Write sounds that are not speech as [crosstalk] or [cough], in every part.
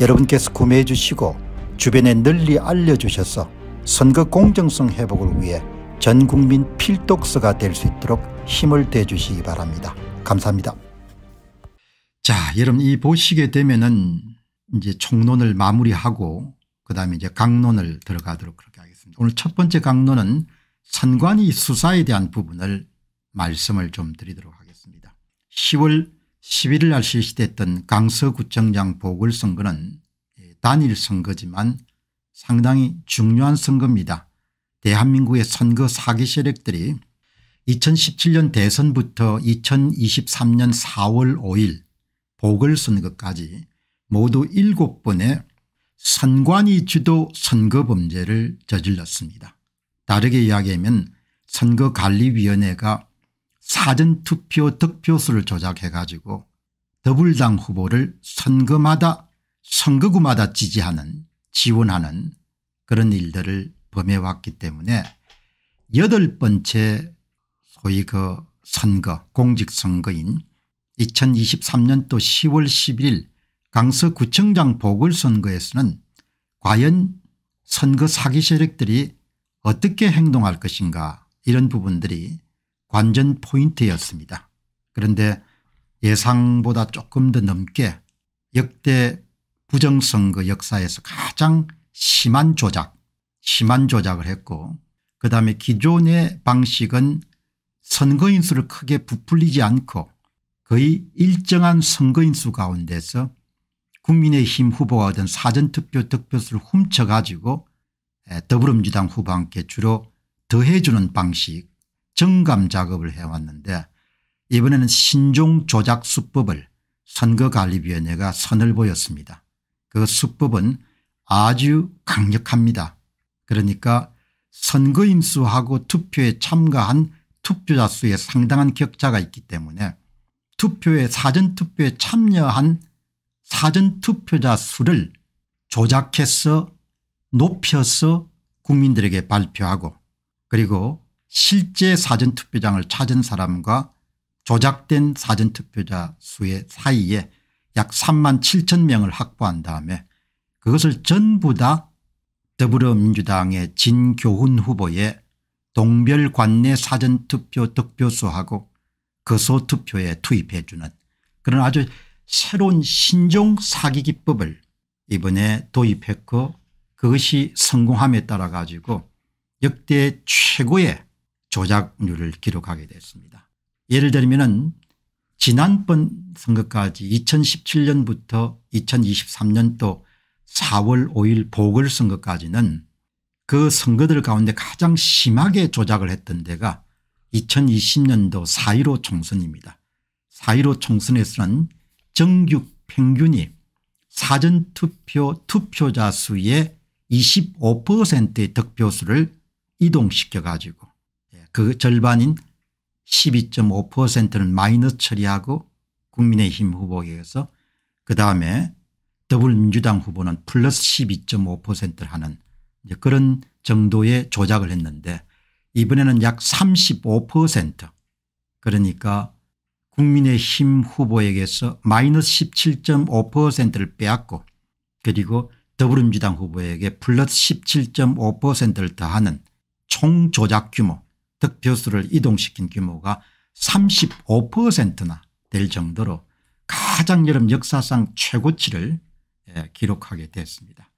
여러분께서 구매해 주시고 주변에 널리 알려주셔서 선거 공정성 회복을 위해 전국민 필독서가 될 수 있도록 힘을 대주시기 바랍니다. 감사합니다. 자 여러분 이 보시게 되면은 이제 총론을 마무리하고 그 다음에 이제 강론을 들어가도록 그렇게 하겠습니다. 오늘 첫 번째 강론은 선관위 수사에 대한 부분을 말씀을 좀 드리도록 하겠습니다. 10월 11일 날 실시됐던 강서구청장 보궐선거는 예, 단일 선거지만 상당히 중요한 선거입니다. 대한민국의 선거 사기 세력들이 2017년 대선부터 2023년 4월 5일 보궐선거까지 모두 7번의 선관위 주도 선거범죄를 저질렀습니다. 다르게 이야기하면 선거관리위원회가 사전투표 득표수를 조작해 가지고 더불당 후보를 선거마다 선거구마다 지지하는 지원하는 그런 일들을 범해왔기 때문에 여덟 번째 소위 그 선거 공직선거인 2023년도 10월 11일 강서구청장 보궐선거에서는 과연 선거 사기 세력들이 어떻게 행동할 것인가 이런 부분들이 관전 포인트였습니다. 그런데 예상보다 조금 더 넘게 역대 부정선거 역사에서 가장 심한 조작 심한 조작을 했고 그다음에 기존의 방식은 선거인수를 크게 부풀리지 않고 거의 일정한 선거인수 가운데서 국민의힘 후보가 얻은 사전투표 득표수를 훔쳐가지고 더불어민주당 후보와 함께 주로 더해주는 방식 정감 작업을 해왔는데 이번에는 신종 조작 수법을 선거관리위원회가 선을 보였습니다. 그 수법은 아주 강력합니다. 그러니까 선거인 수하고 투표에 참가한 투표자 수에 상당한 격차가 있기 때문에 투표에 사전투표에 참여한 사전투표자 수를 조작해서 높여서 국민들에게 발표하고 그리고 실제 사전투표장을 찾은 사람과 조작된 사전투표자 수의 사이에 약 3만 7천 명을 확보한 다음에 그것을 전부 다 더불어민주당의 진교훈 후보의 동별 관내 사전투표 득표수하고 거소투표에 투입해 주는 그런 아주 새로운 신종 사기 기법을 이번에 도입했고 그것이 성공함에 따라 가지고 역대 최고의 조작률을 기록하게 됐습니다. 예를 들면 지난번 선거까지 2017년부터 2023년도 4월 5일 보궐선거까지는 그 선거들 가운데 가장 심하게 조작을 했던 데가 2020년도 4.15 총선입니다. 4.15 총선에서는 정규 평균이 사전투표 투표자 수의 25%의 득표수를 이동시켜 가지고 그 절반인 12.5%는 마이너스 처리하고 국민의힘 후보에게서 그다음에 더불민주당 후보는 플러스 12.5%를 하는 이제 그런 정도의 조작을 했는데 이번에는 약 35% 그러니까 국민의힘 후보에게서 마이너스 17.5%를 빼앗고 그리고 더불어민주당 후보에게 플러스 17.5%를 더하는 총조작 규모 득표수를 이동시킨 규모가 35%나 될 정도로 가장 여름 역사상 최고치를 예, 기록하게 됐습니다.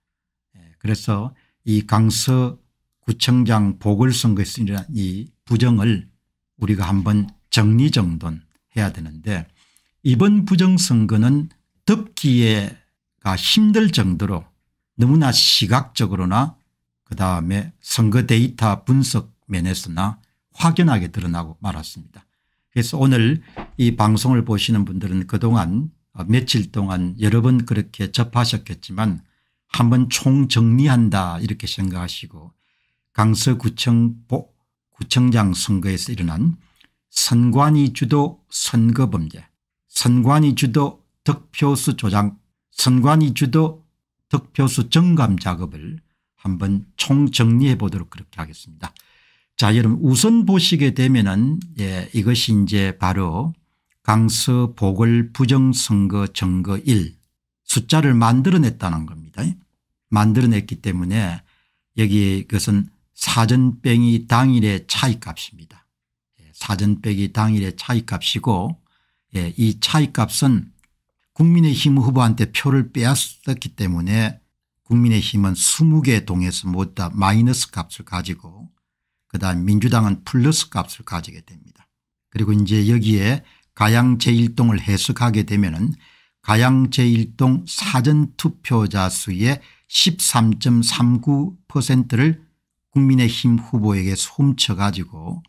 예, 그래서 이 강서구청장 보궐선거에서 일어난 이 부정을 우리가 한번 정리정돈해야 되는데 이번 부정선거는 덮기에가 힘들 정도로 너무나 시각적으로나 그다음에 선거 데이터 분석 면에서나 확연하게 드러나고 말았습니다. 그래서 오늘 이 방송을 보시는 분들은 그동안 어, 며칠 동안 여러 번 그렇게 접하셨겠지만 한번 총정리한다 이렇게 생각하시고 강서구청 구청장 선거에서 일어난 선관위 주도 선거범죄 선관위 주도 득표수 조작 선관위 주도 득표수 정감 작업을 한번 총정리해 보도록 그렇게 하겠습니다. 자, 여러분 우선 보시게 되면은 예, 이것이 이제 바로 강서 보궐 부정선거 증거1 숫자를 만들어냈다는 겁니다. 만들어냈기 때문에 여기 그것은 사전 빼기 당일의 차이값입니다. 예, 사전 빼기 당일의 차이값이고 예, 이 차이값은 국민의힘 후보한테 표를 빼앗았기 때문에 국민의힘은 20개 동에서 못다 마이너스 값을 가지고 그다음 민주당은 플러스 값을 가지게 됩니다. 그리고 이제 여기에 가양 제1동을 해석하게 되면 은 가양 제1동 사전투표자 수의 13.39%를 국민의힘 후보에게 솜쳐 가지고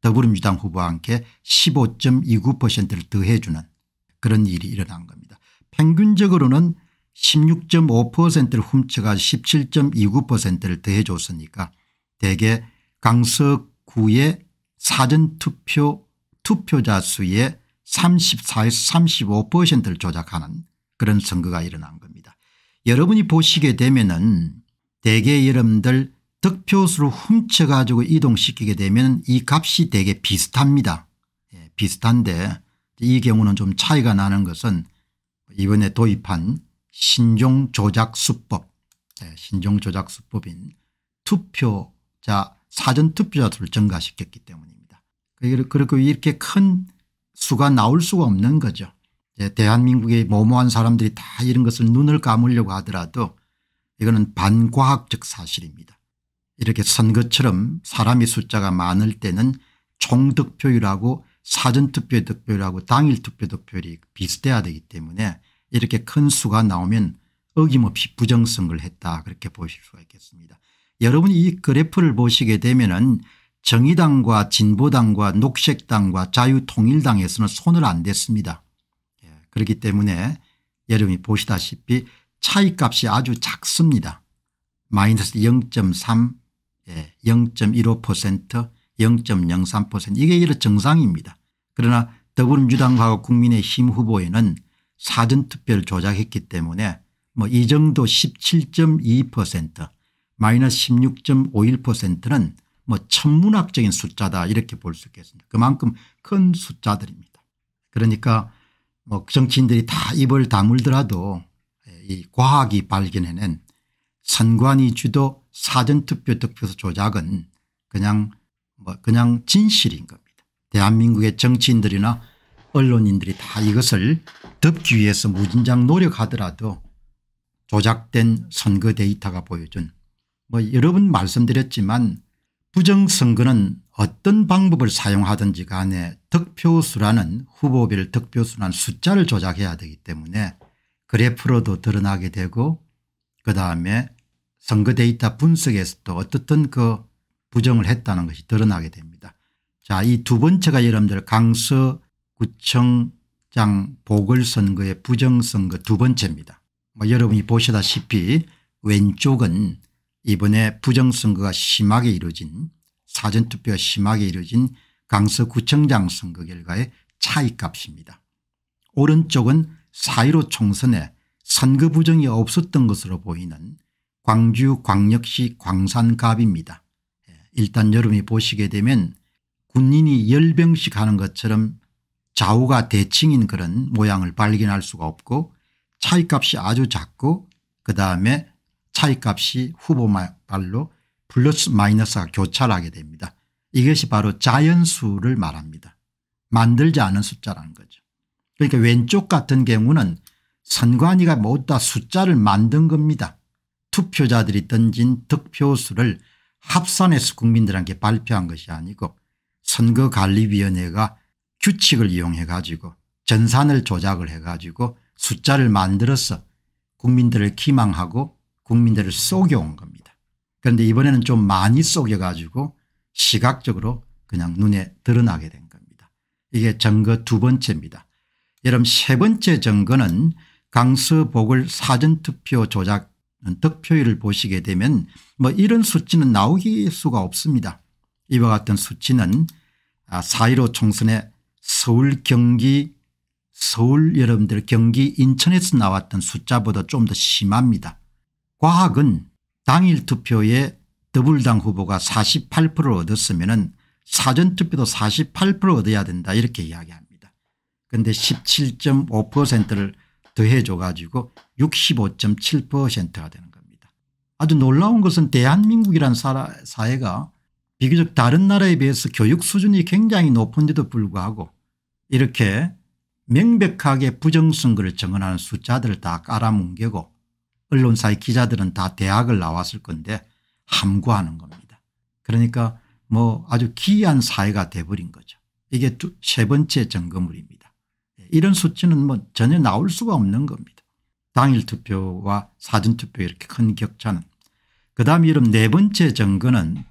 더불어민주당 후보와 함께 15.29%를 더해주는 그런 일이 일어난 겁니다. 평균적으로는 16.5%를 훔쳐가 17.29%를 더해줬으니까 대개 강서구의 사전투표 투표자 수의 34에서 35%를 조작하는 그런 선거가 일어난 겁니다. 여러분이 보시게 되면은 대개 여러분들 득표수를 훔쳐가지고 이동시키게 되면 이 값이 되게 비슷합니다. 예, 비슷한데 이 경우는 좀 차이가 나는 것은 이번에 도입한 신종조작수법 예, 신종조작수법인 투표자 사전투표자수를 증가시켰기 때문입니다. 그리고 이렇게 큰 수가 나올 수가 없는 거죠. 대한민국의 모모한 사람들이 다 이런 것을 눈을 감으려고 하더라도 이거는 반과학적 사실입니다. 이렇게 선거처럼 사람의 숫자가 많을 때는 총득표율하고 사전투표의 득표율하고 당일투표 득표율이 비슷해야 되기 때문에 이렇게 큰 수가 나오면 어김없이 부정선거를 했다 그렇게 보실 수가 있겠습니다. 여러분이 이 그래프를 보시게 되면 은 정의당과 진보당과 녹색당과 자유통일당에서는 손을 안 댔습니다. 예, 그렇기 때문에 여러분이 보시다시피 차이값이 아주 작습니다. 마이너스 0.3 0.15% 0.03% 이게 이런 정상입니다. 그러나 더불어민주당하 국민의힘 후보에는 사전투표를 조작했기 때문에 뭐 이정도 마이너스 16.51%는 뭐 천문학적인 숫자다 이렇게 볼 수 있겠습니다. 그만큼 큰 숫자들입니다. 그러니까 뭐 정치인들이 다 입을 다물더라도 이 과학이 발견해낸 선관위 주도 사전투표 득표소 조작은 그냥 뭐 그냥 진실인 겁니다. 대한민국의 정치인들이나 언론인들이 다 이것을 덮기 위해서 무진장 노력하더라도 조작된 선거 데이터가 보여준 뭐 여러 분 말씀드렸지만 부정선거는 어떤 방법을 사용하든지 간에 득표수라는 후보별 득표수란 숫자를 조작해야 되기 때문에 그래프로도 드러나게 되고 그다음에 선거 데이터 분석에서도 어떻든 그 부정을 했다는 것이 드러나게 됩니다. 자, 이 두 번째가 여러분들 강서구청장 보궐선거의 부정선거 두 번째입니다. 뭐 여러분이 보시다시피 왼쪽은 이번에 부정선거가 심하게 이루어진 사전투표가 심하게 이루어진 강서구청장 선거 결과의 차이값입니다. 오른쪽은 4.15 총선에 선거 부정이 없었던 것으로 보이는 광주 광역시 광산갑입니다. 예, 일단 여러분이 보시게 되면 군인이 열병식 하는 것처럼 좌우가 대칭인 그런 모양을 발견할 수가 없고 차이값이 아주 작고 그다음에 차이값이 후보 말로 플러스 마이너스가 교차를 하게 됩니다. 이것이 바로 자연수를 말합니다. 만들지 않은 숫자라는 거죠. 그러니까 왼쪽 같은 경우는 선관위가 모두 다 숫자를 만든 겁니다. 투표자들이 던진 득표수를 합산해서 국민들한테 발표한 것이 아니고 선거관리위원회가 규칙을 이용해 가지고 전산을 조작을 해 가지고 숫자를 만들어서 국민들을 기망하고 국민들을 속여온 겁니다. 그런데 이번에는 좀 많이 속여가지고 시각적으로 그냥 눈에 드러나게 된 겁니다. 이게 증거 두 번째입니다. 여러분 세 번째 증거는 강서복을 사전투표 조작 득표율을 보시게 되면 뭐 이런 수치는 나오기 수가 없습니다. 이와 같은 수치는 4.15 아, 총선에 서울 경기 서울 여러분들 경기 인천에서 나왔던 숫자보다 좀 더 심합니다. 과학은 당일 투표에 더불당 후보가 48% 얻었으면 사전투표도 48% 얻어야 된다 이렇게 이야기합니다. 그런데 17.5%를 더해줘 가지고 65.7%가 되는 겁니다. 아주 놀라운 것은 대한민국이란 사회가 비교적 다른 나라에 비해서 교육 수준이 굉장히 높은데도 불구하고 이렇게 명백하게 부정선거를 증언하는 숫자들을 다 깔아뭉개고 언론사의 기자들은 다 대학을 나왔을 건데 함구하는 겁니다. 그러니까 뭐 아주 기이한 사회가 돼버린 거죠. 이게 두, 세 번째 증거물입니다 이런 수치는 뭐 전혀 나올 수가 없는 겁니다. 당일 투표와 사전 투표 이렇게 큰 격차는. 그다음 이런네 번째 증거는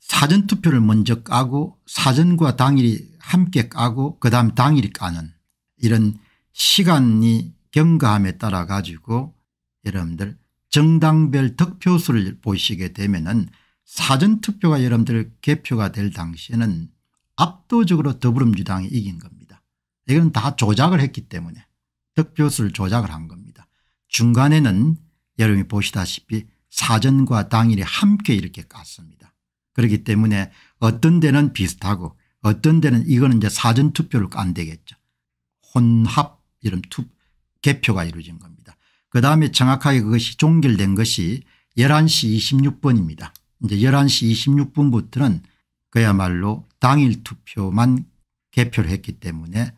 사전 투표를 먼저 까고 사전과 당일이 함께 까고 그다음 당일이 까는 이런 시간이 경과함에 따라 가지고 여러분들 정당별 득표수를 보시게 되면 은 사전투표가 여러분들 개표가 될 당시에는 압도적으로 더불어민주당이 이긴 겁니다. 이건 다 조작을 했기 때문에 득표수를 조작을 한 겁니다. 중간에는 여러분이 보시다시피 사전과 당일이 함께 이렇게 갔습니다 그렇기 때문에 어떤 데는 비슷하고 어떤 데는 이거는 이제 사전투표를 안 되겠죠. 혼합 이런 투, 개표가 이루어진 겁니다. 그 다음에 정확하게 그것이 종결된 것이 11시 26분입니다. 이제 11시 26분부터는 그야말로 당일 투표만 개표를 했기 때문에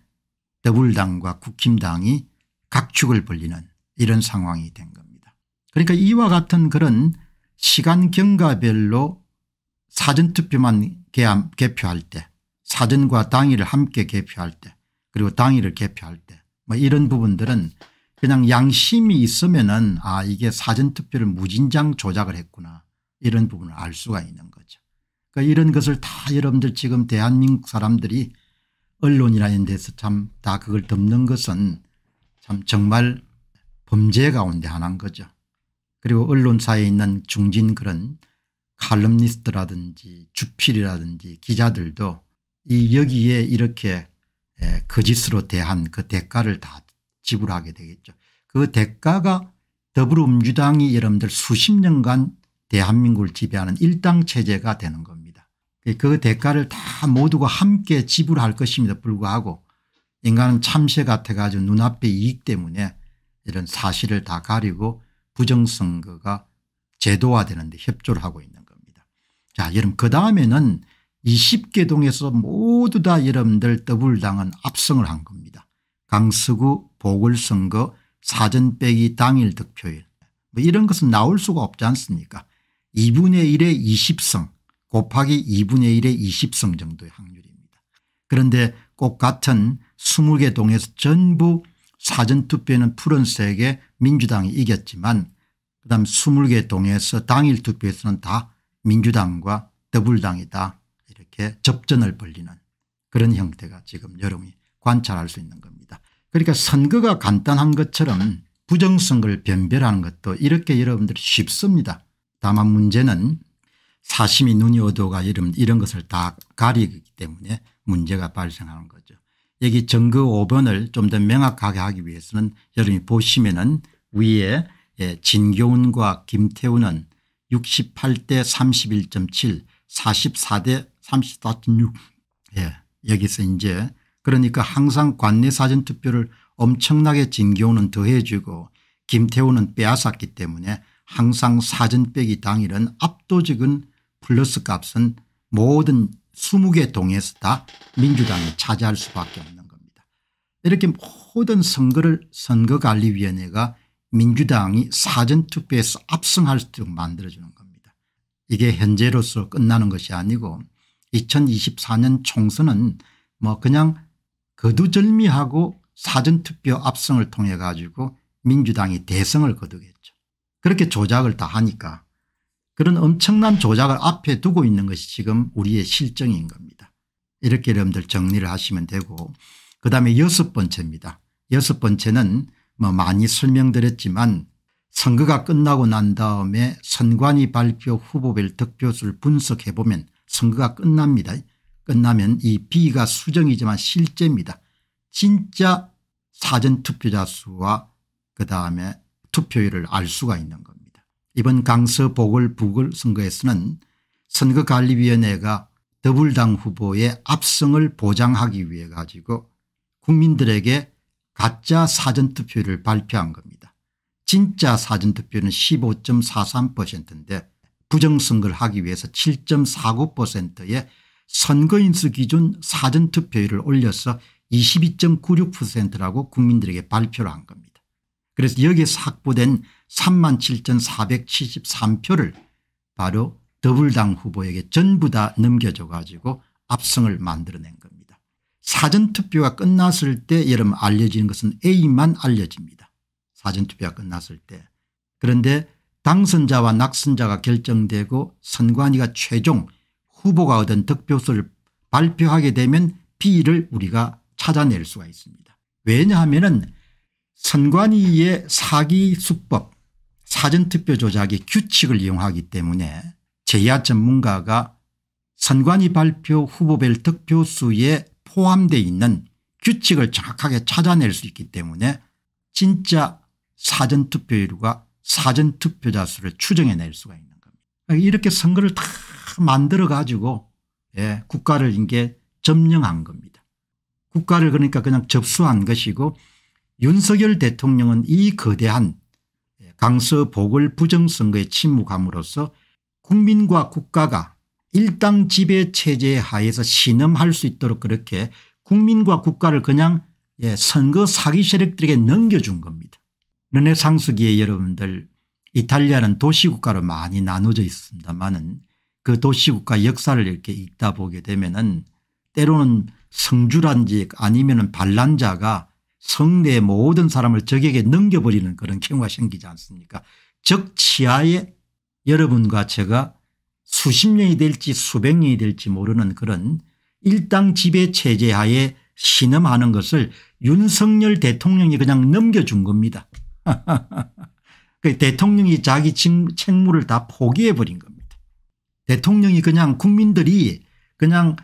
더불당과 국힘당이 각축을 벌리는 이런 상황이 된 겁니다. 그러니까 이와 같은 그런 시간 경과별로 사전투표만 개표할 때 사전과 당일을 함께 개표할 때 그리고 당일을 개표할 때뭐 이런 부분들은 그냥 양심이 있으면은 아 이게 사전투표를 무진장 조작을 했구나 이런 부분을 알 수가 있는 거죠. 그러니까 이런 것을 다 여러분들 지금 대한민국 사람들이 언론이라는 데서 참 다 그걸 덮는 것은 참 정말 범죄 가운데 하나인 거죠. 그리고 언론사에 있는 중진 그런 칼럼니스트라든지 주필이라든지 기자들도 이 여기에 이렇게 예, 거짓으로 대한 그 대가를 다 지불하게 되겠죠. 그 대가가 더불어민주당이 여러분들 수십 년간 대한민국을 지배하는 일당 체제가 되는 겁니다. 그 대가를 다 모두가 함께 지불할 것임에도 불구하고 인간은 참새 같아가지고 눈앞의 이익 때문에 이런 사실을 다 가리고 부정선거가 제도화되는데 협조를 하고 있는 겁니다. 자 여러분 그 다음에는 20개 동에서 모두 다 여러분들 더블당은 압승을 한 겁니다. 강서구 보궐선거 사전 빼기 당일 득표율 뭐 이런 것은 나올 수가 없지 않습니까 2분의 1의 20성 곱하기 2분의 1의 20성 정도의 확률입니다. 그런데 꼭 같은 20개 동에서 전부 사전투표에는 푸른색의 민주당이 이겼지만 그다음 20개 동에서 당일 투표에서는 다 민주당과 더불당이다 이렇게 접전을 벌리는 그런 형태가 지금 여론이 관찰할 수 있는 겁니다. 그러니까 선거가 간단한 것처럼 부정선거를 변별하는 것도 이렇게 여러분들 쉽습니다. 다만 문제는 사심이 눈이 어두워가 이런, 이런 것을 다 가리기 때문에 문제가 발생하는 거죠. 여기 증거 5번을 좀 더 명확하게 하기 위해서는 여러분이 보시면은 위에 예, 진교훈과 김태우는 68대 31.7 44대 34.6 예, 여기서 이제 그러니까 항상 관내 사전투표를 엄청나게 진교는 더해주고 김태우는 빼앗았기 때문에 항상 사전 빼기 당일은 압도적인 플러스 값은 모든 20개 동에서 다 민주당이 차지할 수밖에 없는 겁니다. 이렇게 모든 선거를 선거관리위원회가 민주당이 사전투표에서 압승할 수 있도록 만들어주는 겁니다. 이게 현재로서 끝나는 것이 아니고 2024년 총선은 뭐 그냥 거두절미하고 사전투표 압승을 통해 가지고 민주당이 대승을 거두겠죠. 그렇게 조작을 다 하니까 그런 엄청난 조작을 앞에 두고 있는 것이 지금 우리의 실정인 겁니다. 이렇게 여러분들 정리를 하시면 되고 그다음에 여섯 번째입니다. 여섯 번째는 뭐 많이 설명드렸지만 선거가 끝나고 난 다음에 선관위 발표 후보별 득표수를 분석해보면 선거가 끝납니다. 끝나면 이 B가 수정이지만 실제입니다. 진짜 사전투표자 수와 그다음에 투표율을 알 수가 있는 겁니다. 이번 강서 보궐 부궐선거에서는 선거관리위원회가 더불당 후보의 압승을 보장하기 위해 가지고 국민들에게 가짜 사전투표를 발표한 겁니다. 진짜 사전투표는 15.43%인데 부정선거를 하기 위해서 7.49%의 선거인수 기준 사전투표율을 올려서 22.96%라고 국민들에게 발표를 한 겁니다. 그래서 여기에 확보된 37,473표를 바로 더블당 후보에게 전부 다 넘겨줘 가지고 압승을 만들어낸 겁니다. 사전투표가 끝났을 때 여러분 알려지는 것은 A만 알려집니다. 사전투표가 끝났을 때. 그런데 당선자와 낙선자가 결정되고 선관위가 최종 후보가 얻은 득표수를 발표하게 되면 비를 우리가 찾아낼 수가 있습니다. 왜냐하면 선관위의 사기 수법 사전투표 조작의 규칙을 이용하기 때문에 제야 전문가가 선관위 발표 후보별 득표수에 포함되어 있는 규칙을 정확하게 찾아낼 수 있기 때문에 진짜 사전투표율과 사전투표자 수를 추정해낼 수가 있는 겁니다. 이렇게 선거를 다 만들어 가지고 예, 국가를 이게 점령한 겁니다. 국가를 그러니까 그냥 접수한 것이고 윤석열 대통령은 이 거대한 예, 강서복을 부정선거에 침묵함으로써 국민과 국가가 일당 지배 체제 하에서 신음할 수 있도록 그렇게 국민과 국가를 그냥 예, 선거 사기 세력들에게 넘겨준 겁니다. 르네 상수기에 여러분들 이탈리아는 도시국가로 많이 나눠져 있습니다만은 그 도시국가 역사를 이렇게 읽다 보게 되면은 때로는 성주란지 아니면은 반란자가 성내 모든 사람을 적에게 넘겨버리는 그런 경우가 생기지 않습니까 적치하에 여러분과 제가 수십 년이 될지 수백 년이 될지 모르는 그런 일당 지배 체제 하에 신음하는 것을 윤석열 대통령이 그냥 넘겨준 겁니다. [laughs] 그 대통령이 자기 책무를 다 포기해버린 겁니다. 대통령이 그냥 국민들이 그냥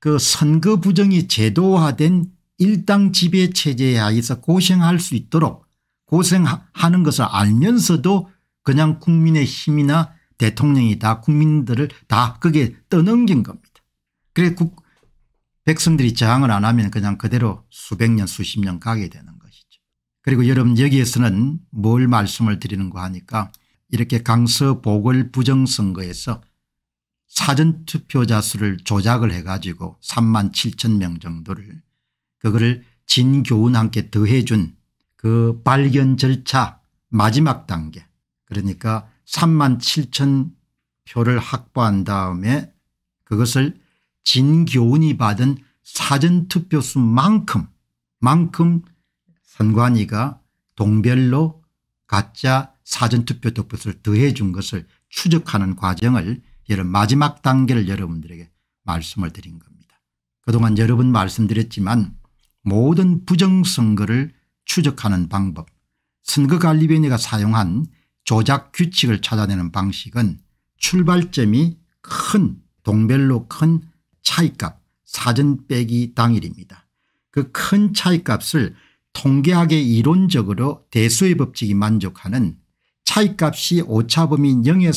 그 선거 부정이 제도화된 일당 지배 체제에 하에서 고생할 수 있도록 고생하는 것을 알면서도 그냥 국민의 힘이나 대통령이 다 국민들을 다 거기에 떠넘긴 겁니다. 그래 국, 백성들이 저항을 안 하면 그냥 그대로 수백 년 수십 년 가게 되는 것이죠. 그리고 여러분 여기에서는 뭘 말씀을 드리는가 하니까 이렇게 강서 보궐 부정선거에서 사전투표자 수를 조작을 해가지고 3만 7천 명 정도를 그거를 진교훈 함께 더해준 그 발견 절차 마지막 단계 그러니까 3만 7천 표를 확보한 다음에 그것을 진교훈이 받은 사전투표수만큼 만큼 선관위가 동별로 가짜 사전투표 득표수를 더해준 것을 추적하는 과정을 이런 마지막 단계를 여러분들에게 말씀을 드린 겁니다. 그동안 여러 번 말씀드렸지만 모든 부정선거를 추적하는 방법 선거관리위원회가 사용한 조작 규칙을 찾아내는 방식은 출발점이 큰 동별로 큰 차이값 사전 빼기 당일입니다. 그 큰 차이값을 통계학의 이론적으로 대수의 법칙이 만족하는 차이값이 오차범위 0의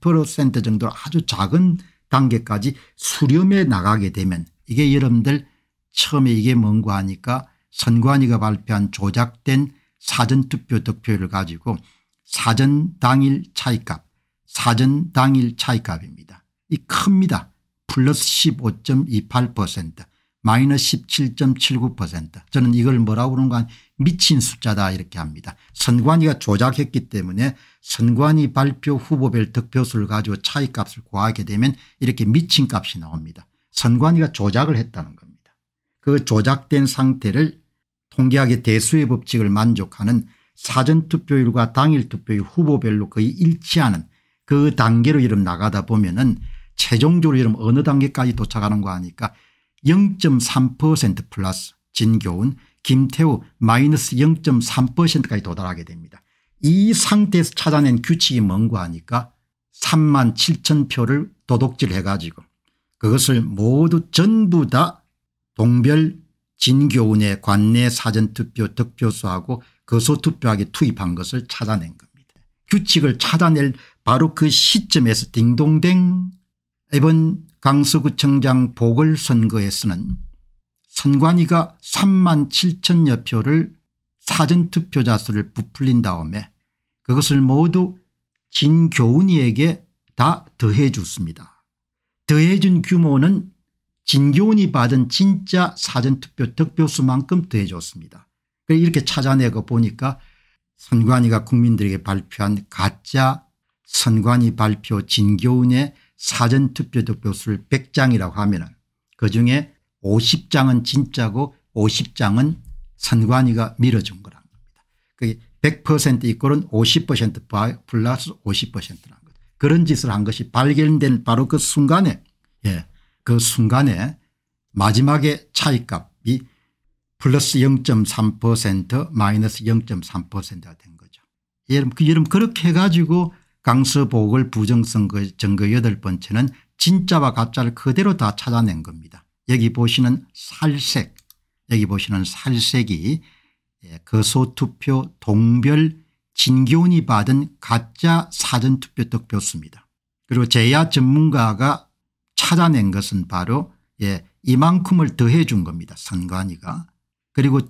3% 정도 아주 작은 단계까지 수렴해 나가게 되면 이게 여러분들 처음에 이게 뭔가 하니까 선관위가 발표한 조작된 사전투표 득표율을 가지고 사전 당일 차이값 사전 당일 차이값입니다. 이 큽니다. 플러스 15.28% 마이너스 17.79% 저는 이걸 뭐라고 그러가 미친 숫자다 이렇게 합니다. 선관위가 조작했기 때문에 선관위 발표 후보별 득표수를 가지고 차이값을 구하게 되면 이렇게 미친 값이 나옵니다. 선관위가 조작을 했다는 겁니다. 그 조작된 상태를 통계학의 대수의 법칙을 만족하는 사전투표율과 당일투표율 후보별로 거의 일치하는 그 단계로 이름 나가다 보면 은 최종적으로 이름 어느 단계까지 도착하는 거 아니까 0.3% 플러스 진교훈 김태우 마이너스 0.3%까지 도달하게 됩니다. 이 상태에서 찾아낸 규칙이 뭔가 하니까 3만 7천 표를 도둑질 해가지고 그것을 모두 전부 다 동별 진교운의 관내 사전투표 득표수하고 거소투표하게 투입한 것을 찾아낸 겁니다. 규칙을 찾아낼 바로 그 시점에서 딩동댕 이번 강서구청장 보궐선거에서는 선관위가 3만 7천여 표를 사전투표자 수를 부풀린 다음에 그것을 모두 진교훈이에게 다 더해 줬습니다. 더해준 규모는 진교훈이 받은 진짜 사전투표 득표수만큼 더해줬습니다. 이렇게 찾아내고 보니까 선관위가 국민들에게 발표한 가짜 선관위 발표 진교훈의 사전투표 득표수를 100장이라고 하면 은 그중에 50장은 진짜고 50장은 선관위가 밀어준 거란 겁니다. 그게 100% 이꼴은 50% 플러스 50%라는 것. 그런 짓을 한 것이 발견된 바로 그 순간에 예, 그 순간에 마지막에 차이값이 플러스 0.3% 마이너스 0.3%가 된 거죠. 여러분 그 그렇게 해가지고 강서복을 부정선거 정거 8번째는 진짜와 가짜를 그대로 다 찾아낸 겁니다. 여기 보시는 살색 여기 보시는 살색이 예, 거소투표 동별 진교훈이 받은 가짜 사전투표 득표수입니다. 그리고 제야 전문가가 찾아낸 것은 바로 예, 이만큼을 더해 준 겁니다. 선관위가. 그리고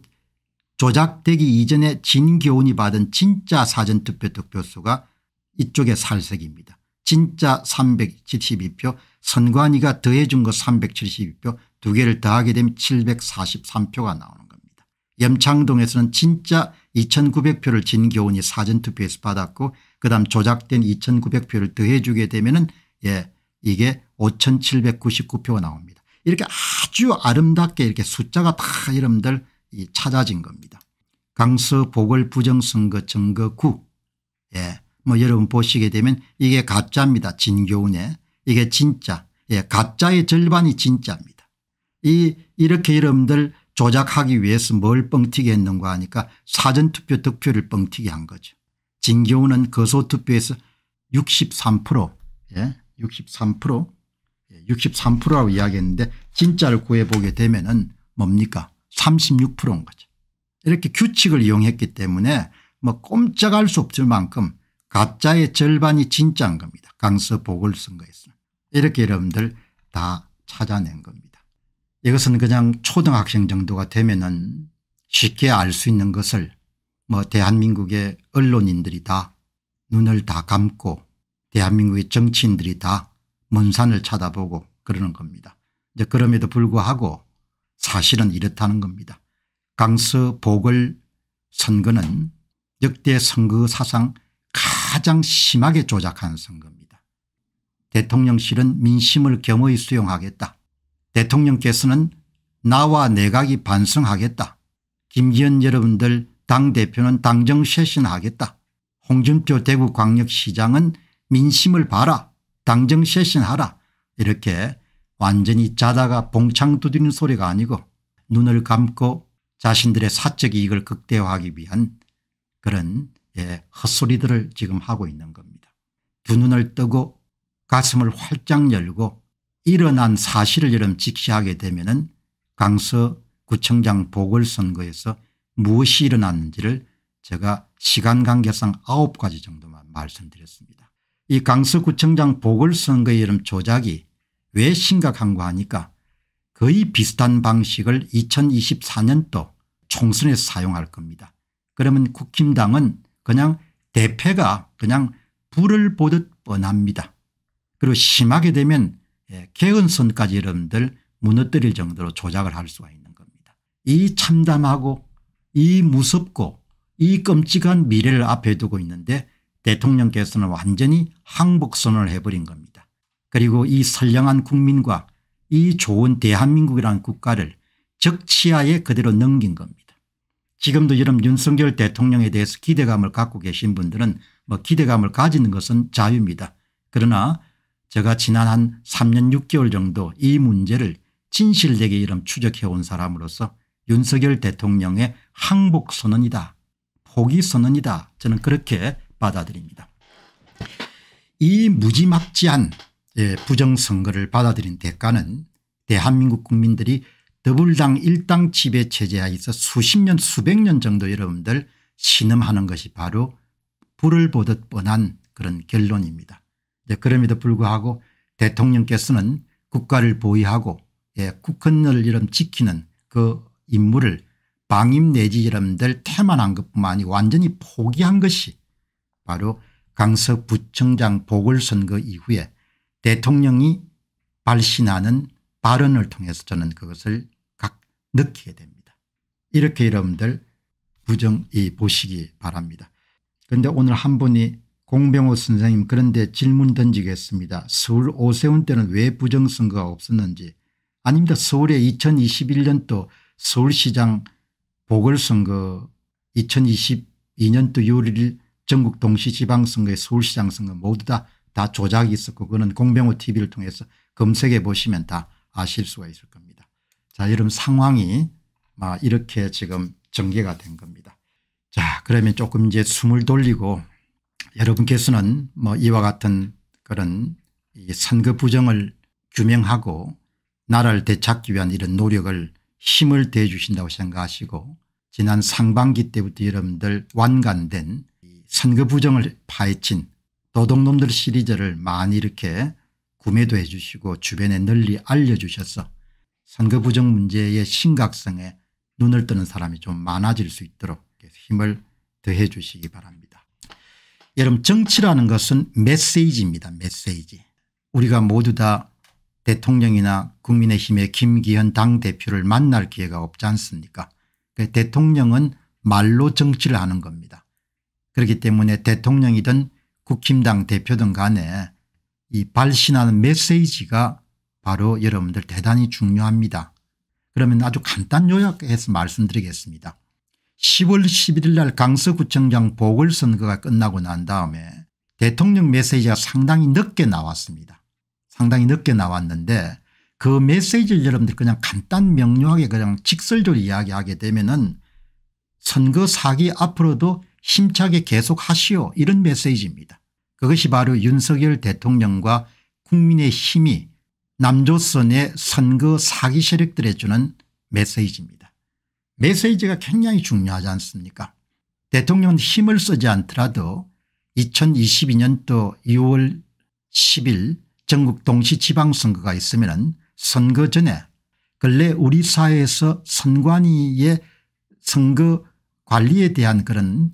조작되기 이전에 진교훈이 받은 진짜 사전투표 득표수가 이쪽의 살색입니다. 진짜 372표 선관위가 더해 준거 372표 두 개를 더하게 되면 743표가 나오는 겁니다. 염창동에서는 진짜 2900표를 진교훈이 사전투표에서 받았고 그다음 조작된 2900표를 더해 주게 되면 은 예, 이게 5799표가 나옵니다. 이렇게 아주 아름답게 이렇게 숫자가 다 여러분들 찾아진 겁니다. 강서 보궐 부정선거 증거 9. 예. 뭐 여러분 보시게 되면 이게 가짜입니다. 진교훈의 이게 진짜. 예. 가짜의 절반이 진짜입니다. 이 이렇게 여러분들 조작하기 위해서 뭘 뻥튀기 했는가 하니까 사전투표 득표를 뻥튀기 한 거죠. 진교훈은 거소투표에서 63% 예? 63% 63%라고 예, 이야기했는데 진짜를 구해보게 되면 은 뭡니까 36%인 거죠. 이렇게 규칙을 이용했기 때문에 뭐 꼼짝할 수 없을 만큼 가짜의 절반이 진짜인 겁니다. 강서 보궐선거에서 이렇게 여러분들 다 찾아낸 겁니다. 이것은 그냥 초등학생 정도가 되면은 쉽게 알 수 있는 것을 뭐 대한민국의 언론인들이 다 눈을 다 감고 대한민국의 정치인들이 다문산을 쳐다보고 그러는 겁니다. 이제 그럼에도 불구하고 사실은 이렇다는 겁니다. 강서 보궐 선거는 역대 선거 사상 가장 심하게 조작한 선거입니다. 대통령실은 민심을 겸허히 수용하겠다. 대통령께서는 나와 내각이 반성하겠다. 김기현 여러분들 당대표는 당정 쇄신하겠다. 홍준표 대구광역시장은 민심을 봐라. 당정 쇄신하라. 이렇게 완전히 자다가 봉창 두드리는 소리가 아니고 눈을 감고 자신들의 사적 이익을 극대화하기 위한 그런 예, 헛소리들을 지금 하고 있는 겁니다. 두 눈을 뜨고 가슴을 활짝 열고 일어난 사실을 여러분 직시하게 되면 은 강서 구청장 보궐선거에서 무엇이 일어났는지를 제가 시간 관계상 9가지 정도만 말씀드렸습니다. 이 강서구청장 보궐선거의 여름 조작이 왜 심각한가 하니까 거의 비슷한 방식을 2024년도 총선에 사용할 겁니다. 그러면 국힘당은 그냥 대패가 그냥 불을 보듯 뻔합니다. 그리고 심하게 되면 예, 개은선까지 여러분들 무너뜨릴 정도로 조작을 할 수가 있는 겁니다. 이 참담하고 이 무섭고 이 끔찍한 미래를 앞에 두고 있는데 대통령께서는 완전히 항복선을 해버린 겁니다. 그리고 이 선량한 국민과 이 좋은 대한민국이라는 국가를 적치하에 그대로 넘긴 겁니다. 지금도 여러분 윤석열 대통령에 대해서 기대감을 갖고 계신 분들은 뭐 기대감을 가지는 것은 자유입니다. 그러나 제가 지난 한 3년 6개월 정도 이 문제를 진실되게 이름 추적해온 사람으로서 윤석열 대통령의 항복 선언이다 포기 선언이다 저는 그렇게 받아들입니다. 이 무지막지한 예, 부정선거를 받아들인 대가는 대한민국 국민들이 더불당 일당 지배 체제하에서 수십 년 수백 년 정도 여러분들 신음하는 것이 바로 불을 보듯 뻔한 그런 결론입니다. 네, 그럼에도 불구하고 대통령께서는 국가를 보위하고 예, 국헌을 이름 지키는 그 임무를 방임 내지 여러분들 태만한 것뿐만 아니 완전히 포기한 것이 바로 강서 구청장 보궐선거 이후에 대통령이 발신하는 발언을 통해서 저는 그것을 각 느끼게 됩니다. 이렇게 여러분들 부정 이 보시기 바랍니다. 그런데 오늘 한 분이 공병호 선생님 그런데 질문 던지겠습니다. 서울 오세훈 때는 왜 부정선거가 없었는지 아닙니다. 서울의 2021년도 서울시장 보궐선거 2022년도 6월 1일 전국 동시지방선거의 서울시장 선거 모두 다, 다 조작이 있었고 그거는 공병호 tv를 통해서 검색해 보시면 다 아실 수가 있을 겁니다. 자 여러분 상황이 막 이렇게 지금 전개가 된 겁니다. 자 그러면 조금 이제 숨을 돌리고 여러분께서는 뭐 이와 같은 그런 선거 부정을 규명하고 나라를 되찾기 위한 이런 노력을 힘을 대주신다고 생각하시고 지난 상반기 때부터 여러분들 완간된 선거 부정을 파헤친 노동놈들 시리즈를 많이 이렇게 구매도 해 주시고 주변에 널리 알려주셔서 선거 부정 문제의 심각성에 눈을 뜨는 사람이 좀 많아질 수 있도록 힘을 더해 주시기 바랍니다. 여러분 정치라는 것은 메시지입니다. 메시지. 우리가 모두 다 대통령이나 국민의힘의 김기현 당대표를 만날 기회가 없지 않습니까 그 대통령은 말로 정치를 하는 겁니다. 그렇기 때문에 대통령이든 국힘당 대표든 간에 이 발신하는 메시지가 바로 여러분들 대단히 중요합니다. 그러면 아주 간단 요약해서 말씀드리겠습니다. 10월 11일 날 강서구청장 보궐선거가 끝나고 난 다음에 대통령 메시지가 상당히 늦게 나왔습니다. 상당히 늦게 나왔는데 그 메시지를 여러분들 그냥 간단 명료하게 그냥 직설적으로 이야기하게 되면은 선거 사기 앞으로도 힘차게 계속하시오 이런 메시지입니다. 그것이 바로 윤석열 대통령과 국민의 힘이 남조선의 선거 사기 세력들에 주는 메시지입니다. 메시지가 굉장히 중요하지 않습니까 대통령은 힘을 쓰지 않더라도 2022년도 2월 10일 전국 동시지방선거가 있으면 선거 전에 근래 우리 사회에서 선관위의 선거 관리에 대한 그런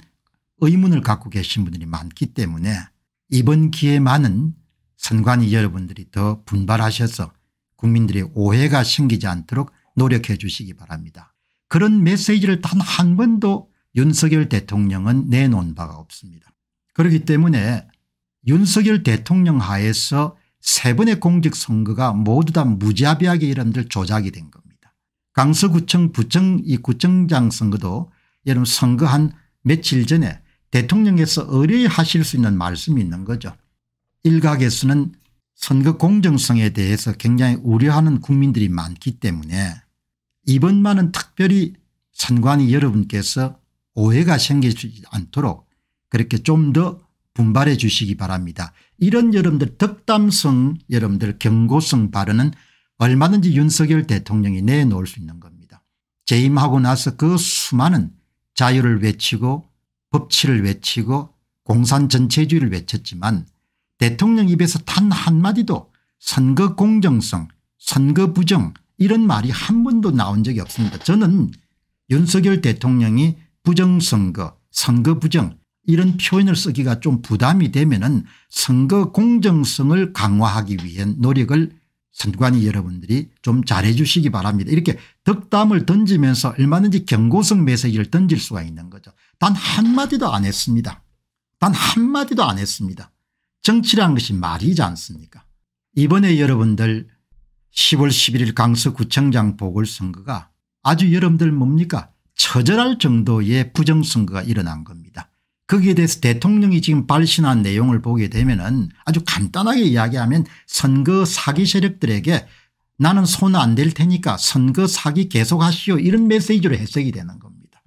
의문을 갖고 계신 분들이 많기 때문에 이번 기회만은 선관위 여러분들이 더 분발하셔서 국민들의 오해가 생기지 않도록 노력해 주시기 바랍니다. 그런 메시지를 단 한 번도 윤석열 대통령은 내놓은 바가 없습니다. 그렇기 때문에 윤석열 대통령 하에서 세 번의 공직선거가 모두 다 무자비하게 이름들 조작이 된 겁니다. 강서구청 부청 이 구청장 선거도 여러분 선거 한 며칠 전에 대통령께서 의뢰 하실 수 있는 말씀이 있는 거죠. 일각에서는 선거 공정성에 대해서 굉장히 우려하는 국민들이 많기 때문에 이번만은 특별히 선관위 여러분께서 오해가 생기지 않도록 그렇게 좀 더 분발해 주시기 바랍니다. 이런 여러분들 덕담성 여러분들 경고성 발언은 얼마든지 윤석열 대통령이 내놓을 수 있는 겁니다. 재임하고 나서 그 수많은 자유를 외치고 법치를 외치고 공산 전체주의를 외쳤지만 대통령 입에서 단 한마디도 선거 공정성 선거 부정 이런 말이 한 번도 나온 적이 없습니다. 저는 윤석열 대통령이 부정선거 선거 부정 이런 표현을 쓰기가 좀 부담이 되면 은 선거 공정성을 강화하기 위한 노력을 선관위 여러분들이 좀 잘해 주시기 바랍니다. 이렇게 덕담을 던지면서 얼마든지 경고성 메시지를 던질 수가 있는 거죠. 단 한마디도 안 했습니다. 단 한마디도 안 했습니다. 정치란 것이 말이지 않습니까 이번에 여러분들 10월 11일 강서구청장 보궐선거가 아주 여러분들 뭡니까 처절할 정도의 부정선거가 일어난 겁니다. 거기에 대해서 대통령이 지금 발신한 내용을 보게 되면 은 아주 간단하게 이야기하면 선거 사기 세력들에게 나는 손 안 댈 테니까 선거 사기 계속하시오 이런 메시지로 해석이 되는 겁니다.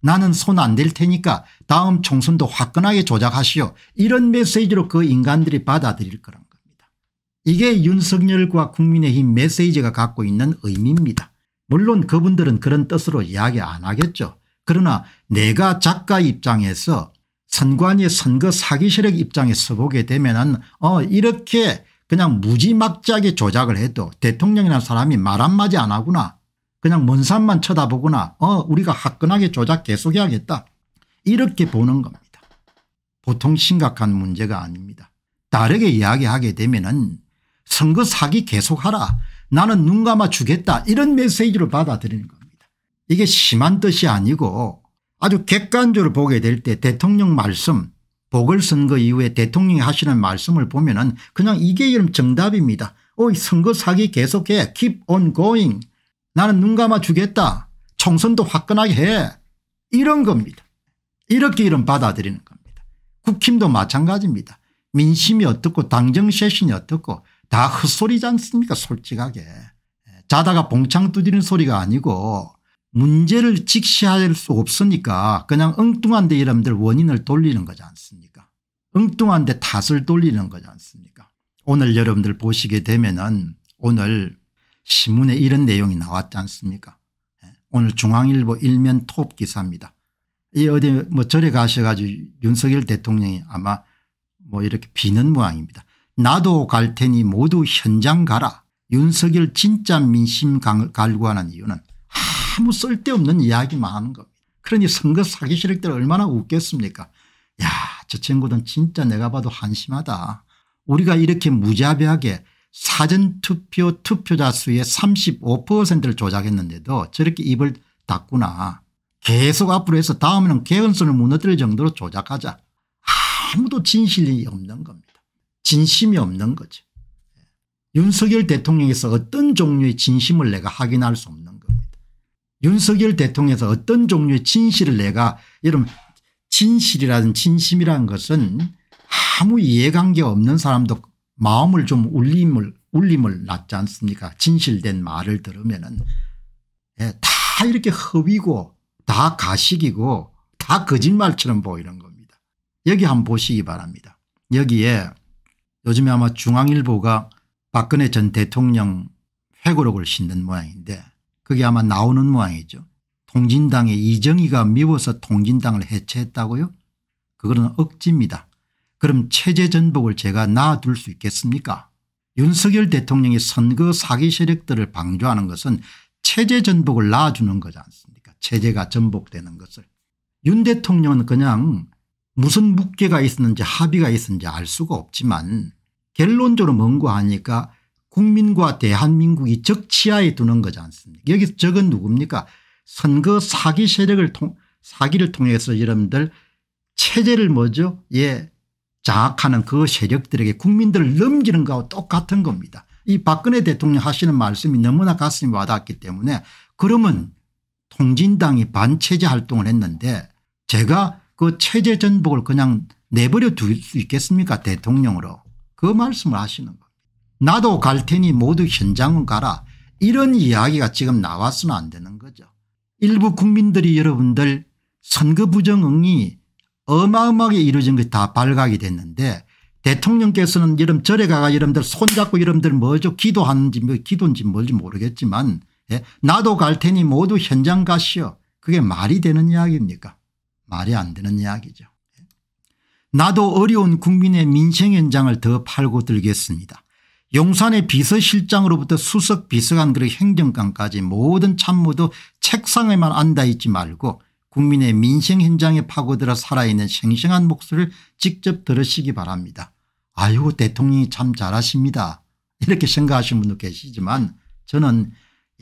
나는 손 안 댈 테니까 다음 총선도 화끈하게 조작하시오 이런 메시지로 그 인간들이 받아들일 거란 이게 윤석열과 국민의힘 메시지가 갖고 있는 의미입니다. 물론 그분들은 그런 뜻으로 이야기 안 하겠죠. 그러나 내가 작가 입장에서 선관위 선거 사기 세력 입장에 서보게 되면 은어 이렇게 그냥 무지막지하게 조작을 해도 대통령이라는 사람이 말 한마디 안 하구나. 그냥 먼 산만 쳐다보구나. 어 우리가 화끈하게 조작 계속해야겠다. 이렇게 보는 겁니다. 보통 심각한 문제가 아닙니다. 다르게 이야기하게 되면 은 선거 사기 계속하라 나는 눈 감아 주겠다 이런 메시지를 받아들이는 겁니다. 이게 심한 뜻이 아니고 아주 객관적으로 보게 될 때 대통령 말씀 보궐선거 이후에 대통령이 하시는 말씀을 보면 은 그냥 이게 이름 정답입니다. 어이 선거 사기 계속해 keep on going 나는 눈 감아 주겠다 총선도 화끈하게 해 이런 겁니다. 이렇게 이름 받아들이는 겁니다. 국힘도 마찬가지입니다. 민심이 어떻고 당정 쇄신이 어떻고 다 헛소리지 않습니까 솔직하게. 자다가 봉창 두드리는 소리가 아니고 문제를 직시할 수 없으니까 그냥 엉뚱한데 여러분들 원인을 돌리는 거지 않습니까 엉뚱한데 탓을 돌리는 거지 않습니까 오늘 여러분들 보시게 되면 은 오늘 신문에 이런 내용이 나왔지 않습니까 예, 오늘 중앙일보 일면 톱 기사입니다. 이 어디 뭐 절에 가셔가지고 윤석열 대통령이 아마 뭐 이렇게 비는 모양입니다. 나도 갈 테니 모두 현장 가라. 윤석열 진짜 민심 갈구하는 이유는 아무 쓸데없는 이야기만 하는 겁니다. 그러니 선거 사기 실력들 얼마나 웃겠습니까 야저 친구는 진짜 내가 봐도 한심하다. 우리가 이렇게 무자비하게 사전투표 투표자 수의 35%를 조작했는데도 저렇게 입을 닫구나. 계속 앞으로 해서 다음에는 개헌선을 무너뜨릴 정도로 조작하자. 아무도 진실이 없는 겁니다. 진심이 없는 거죠. 윤석열 대통령에서 어떤 종류의 진심을 내가 확인할 수 없는 겁니다. 윤석열 대통령에서 어떤 종류의 진실을 내가 여러분 진실이라든 진심이라는 것은 아무 이해관계 없는 사람도 마음을 좀 울림을 울림을 낳지 않습니까 진실된 말을 들으면 은다 예, 이렇게 허위고 다 가식이고 다 거짓말처럼 보이는 겁니다. 여기 한번 보시기 바랍니다. 여기에 요즘에 아마 중앙일보가 박근혜 전 대통령 회고록을 싣는 모양인데 그게 아마 나오는 모양이죠. 통진당의 이정희가 미워서 통진당을 해체했다고요? 그거는 억지입니다. 그럼 체제 전복을 제가 놔둘 수 있겠습니까? 윤석열 대통령이 선거 사기 세력들을 방조하는 것은 체제 전복을 놔주는 거지 않습니까 체제가 전복되는 것을. 윤 대통령은 그냥 무슨 묵계가 있었는지 합의가 있었는지 알 수가 없지만 결론적으로 뭔고하니까 국민과 대한민국이 적치하에 두는 거지 않습니까 여기서 적은 누굽니까 선거 사기 세력을 통 사기를 통해서 여러분들 체제를 뭐죠 예 장악하는 그 세력들에게 국민들을 넘기는 거하고 똑같은 겁니다. 이 박근혜 대통령 하시는 말씀이 너무나 가슴이 와닿기 았 때문에 그러면 통진당이 반체제 활동을 했는데 제가 그 체제 전복을 그냥 내버려 둘 수 있겠습니까 대통령으로 그 말씀을 하시는 겁니다. 나도 갈 테니 모두 현장을 가라 이런 이야기가 지금 나왔으면 안 되는 거죠. 일부 국민들이 여러분들 선거 부정응이 어마어마하게 이루어진 게다 발각이 됐는데 대통령께서는 이런 절에 가가 여러분들 손잡고 여러분들 뭐죠 기도하는지 뭐 기도인지 뭔지 모르겠지만 예? 나도 갈 테니 모두 현장 가시오 그게 말이 되는 이야기입니까 말이 안 되는 이야기죠. 나도 어려운 국민의 민생 현장을 더 팔고 들겠습니다. 용산의 비서실장으로부터 수석 비서관 그리고 행정관까지 모든 참모도 책상에만 앉아있지 말고 국민의 민생 현장에 파고들어 살아있는 생생한 목소리를 직접 들으시기 바랍니다. 아유 대통령이 참 잘하십니다. 이렇게 생각하시는 분도 계시지만 저는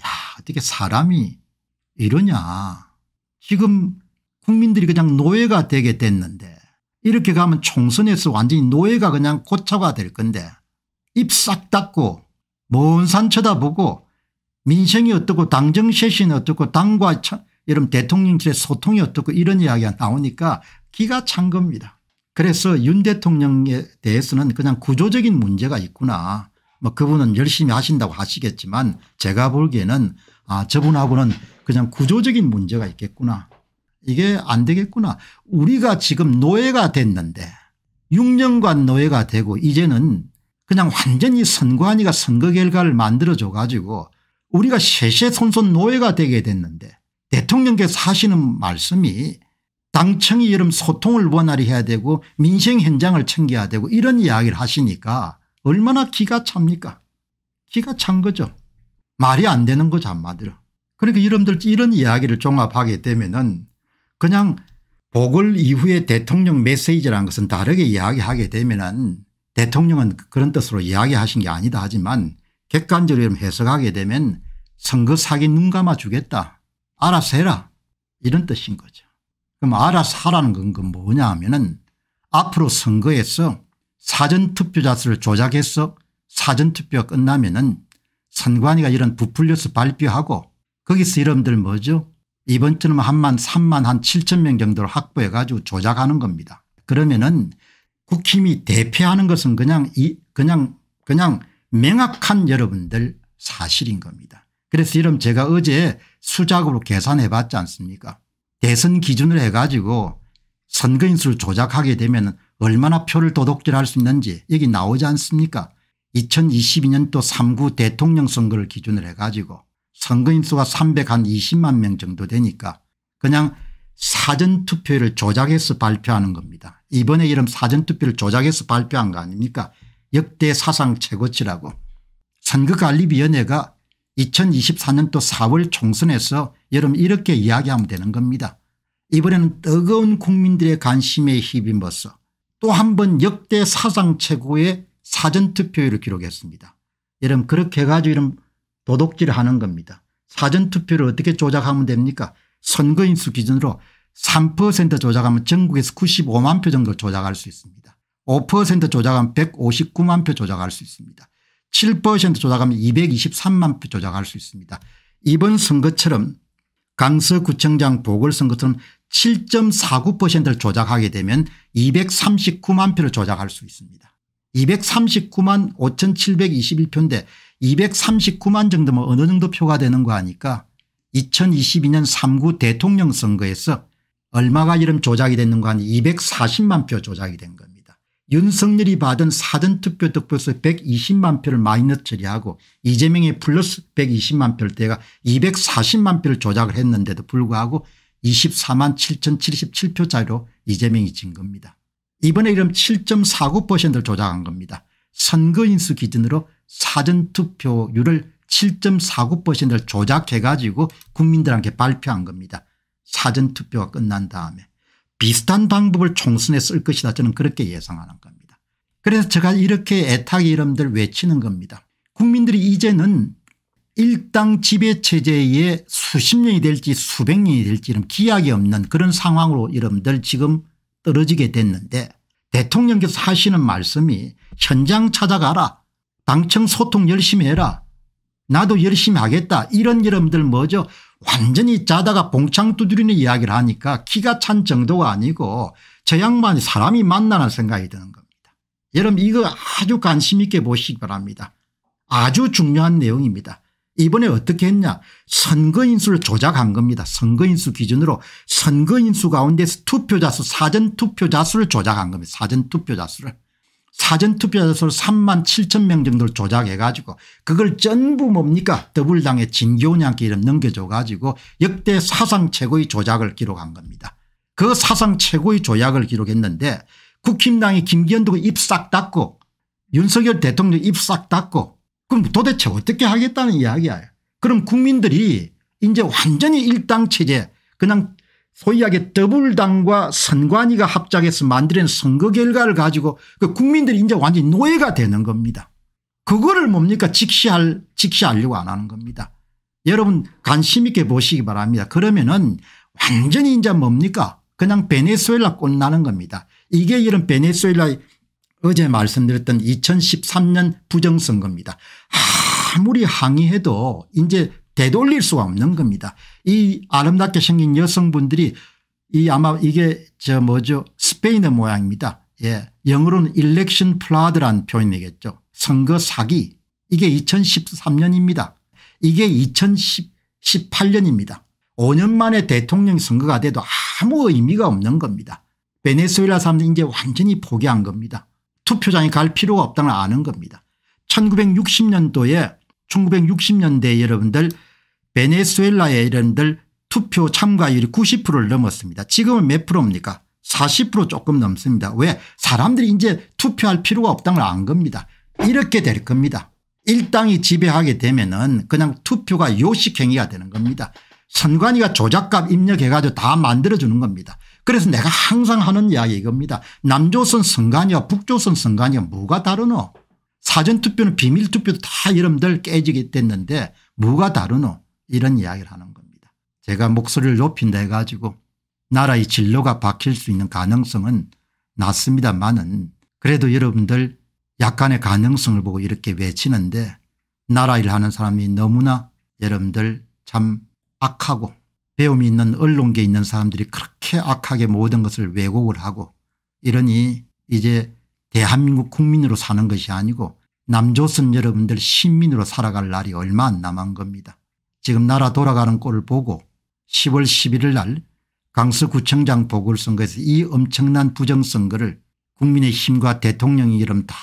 야 어떻게 사람이 이러냐 지금 국민들이 그냥 노예가 되게 됐는데 이렇게 가면 총선에서 완전히 노예가 그냥 고차가 될 건데 입 싹 닫고 먼 산 쳐다보고 민생이 어떻고 당정 쇄신이 어떻고 당과 여러분 대통령실의 소통이 어떻고 이런 이야기가 나오니까 기가 찬 겁니다. 그래서 윤 대통령에 대해서는 그냥 구조적인 문제가 있구나. 뭐 그분은 열심히 하신다고 하시겠지만 제가 보기에는 아 저분하고는 그냥 구조적인 문제가 있겠구나. 이게 안 되겠구나. 우리가 지금 노예가 됐는데 6년간 노예가 되고 이제는 그냥 완전히 선관위가 선거 결과를 만들어줘 가지고 우리가 세세손손 노예가 되게 됐는데 대통령께서 하시는 말씀이 당청이 여름 소통을 원활히 해야 되고 민생 현장을 챙겨야 되고 이런 이야기를 하시니까 얼마나 기가 찹니까 기가 찬 거죠. 말이 안 되는 거죠 한마디로. 그러니까 여러분들 이런 이야기를 종합하게 되면 은 그냥 보궐 이후에 대통령 메시지라는 것은 다르게 이야기하게 되면은 대통령은 그런 뜻으로 이야기하신 게 아니다 하지만 객관적으로 해석하게 되면 선거 사기 눈 감아 주겠다 알아서 해라 이런 뜻인 거죠. 그럼 알아서 하라는 건 뭐냐 하면은 앞으로 선거에서 사전투표자수를 조작해서 사전투표가 끝나면은 선관위가 이런 부풀려서 발표하고 거기서 여러분들 뭐죠 이번 주는 한만 3만 한 7천 명 정도를 확보해 가지고 조작하는 겁니다. 그러면은 국힘이 대표하는 것은 그냥 이 그냥 그냥 명확한 여러분들 사실인 겁니다. 그래서 여러분 제가 어제 수작으로 계산해 봤지 않습니까 대선 기준을 해 가지고 선거인수를 조작하게 되면 얼마나 표를 도둑질할 수 있는지 여기 나오지 않습니까 2022년도 3구 대통령 선거를 기준을 해 가지고 선거인 수가 320만 명 정도 되니까 그냥 사전투표를 조작해서 발표하는 겁니다. 이번에 이런 사전투표를 조작해서 발표한 거 아닙니까 역대 사상 최고치라고. 선거관리위원회가 2024년도 4월 총선에서 여러분 이렇게 이야기하면 되는 겁니다. 이번에는 뜨거운 국민들의 관심에 힘입어서 또 한 번 역대 사상 최고의 사전투표율을 기록했습니다. 여러분 그렇게 해가지고 이런 도둑질 하는 겁니다. 사전투표를 어떻게 조작하면 됩니까 선거인수 기준으로 3% 조작하면 전국에서 95만 표 정도 조작할 수 있습니다. 5% 조작하면 159만 표 조작할 수 있습니다. 7% 조작하면 223만 표 조작할 수 있습니다. 이번 선거처럼 강서구청장 보궐선거처럼 7.49%를 조작하게 되면 239만 표를 조작할 수 있습니다. 239만 5721표인데 239만 정도면 뭐 어느 정도 표가 되는 거 아니까 2022년 3구 대통령 선거에서 얼마가 이름 조작이 됐는 거 아니 240만 표 조작이 된 겁니다. 윤석열이 받은 사전투표 득표수 120만 표를 마이너스 처리하고 이재명의 플러스 120만 표대가 240만 표를 조작을 했는데도 불구하고 24만 7077표짜리로 이재명이 진 겁니다. 이번에 이름 7.49%를 조작한 겁니다. 선거인수 기준으로 사전투표율을 7.49%를 조작해 가지고 국민들한테 발표한 겁니다. 사전투표가 끝난 다음에 비슷한 방법을 총선에 쓸 것이다 저는 그렇게 예상하는 겁니다. 그래서 제가 이렇게 애타게 이름들 외치는 겁니다. 국민들이 이제는 일당 지배체제의 수십 년이 될지 수백 년이 될지 이런 기약이 없는 그런 상황으로 여러분들 지금 떨어지게 됐는데 대통령께서 하시는 말씀이 현장 찾아가라 방청 소통 열심히 해라. 나도 열심히 하겠다. 이런 여러분들 뭐죠? 완전히 자다가 봉창 두드리는 이야기를 하니까 키가 찬 정도가 아니고 저 양반이 사람이 만나는 생각이 드는 겁니다. 여러분 이거 아주 관심 있게 보시기 바랍니다. 아주 중요한 내용입니다. 이번에 어떻게 했냐 선거인수를 조작한 겁니다. 선거인수 기준으로 선거인수 가운데서 투표자수 사전투표자수를 조작한 겁니다. 사전투표자수를. 사전투표에서 3만 7천 명 정도를 조작해 가지고 그걸 전부 뭡니까 더블당의진교훈양 이름 넘겨줘 가지고 역대 사상 최고의 조작을 기록한 겁니다. 그 사상 최고의 조작을 기록했는데 국힘당이 김기현도 입싹 닫고 윤석열 대통령 입 싹 닫고 그럼 도대체 어떻게 하겠다는 이야기야. 그럼 국민들이 이제 완전히 일당체제 그냥 소위하게 더블당과 선관위가 합작해서 만들어낸 선거 결과를 가지고 그 국민들이 이제 완전히 노예가 되는 겁니다. 그거를 뭡니까 직시할 직시하려고 안 하는 겁니다. 여러분 관심 있게 보시기 바랍니다. 그러면은 완전히 이제 뭡니까 그냥 베네수엘라 꽃나는 겁니다. 이게 이런 베네수엘라의 어제 말씀드렸던 2013년 부정선거입니다. 아무리 항의해도 이제 되돌릴 수가 없는 겁니다. 이 아름답게 생긴 여성분들이 이 아마 이게 저 뭐죠 스페인의 모양입니다. 예. 영어로는 election fraud란 표현이겠죠. 선거 사기 이게 2013년입니다. 이게 2018년입니다. 5년 만에 대통령 선거가 돼도 아무 의미가 없는 겁니다. 베네수엘라 사람들이 이제 완전히 포기한 겁니다. 투표장에 갈 필요가 없다는 아는 겁니다. 1960년도에 1960년대 여러분들 베네수엘라의 여러분들 투표 참가율이 90%를 넘었습니다. 지금은 몇 프로입니까 40% 조금 넘습니다. 왜 사람들이 이제 투표할 필요가 없다는 걸 안 겁니다. 이렇게 될 겁니다. 일당이 지배하게 되면 은 그냥 투표가 요식행위가 되는 겁니다. 선관위가 조작값 입력해 가지고 다 만들어주는 겁니다. 그래서 내가 항상 하는 이야기 이겁니다. 남조선 선관위와 북조선 선관위가 뭐가 다르노 사전투표는 비밀투표도 다 여러분들 깨지게 됐는데 뭐가 다르노 이런 이야기를 하는 겁니다. 제가 목소리를 높인다 해가지고 나라의 진로가 바뀔 수 있는 가능성은 낮습니다만은 그래도 여러분들 약간의 가능성을 보고 이렇게 외치는데 나라 일 하는 사람이 너무나 여러분들 참 악하고 배움이 있는 언론계에 있는 사람들이 그렇게 악하게 모든 것을 왜곡을 하고 이러니 이제 대한민국 국민으로 사는 것이 아니고 남조선 여러분들 시민으로 살아갈 날이 얼마 안 남은 겁니다. 지금 나라 돌아가는 꼴을 보고 10월 11일 날 강서구청장 보궐선거에서 이 엄청난 부정선거를 국민의힘과 대통령이 이름 다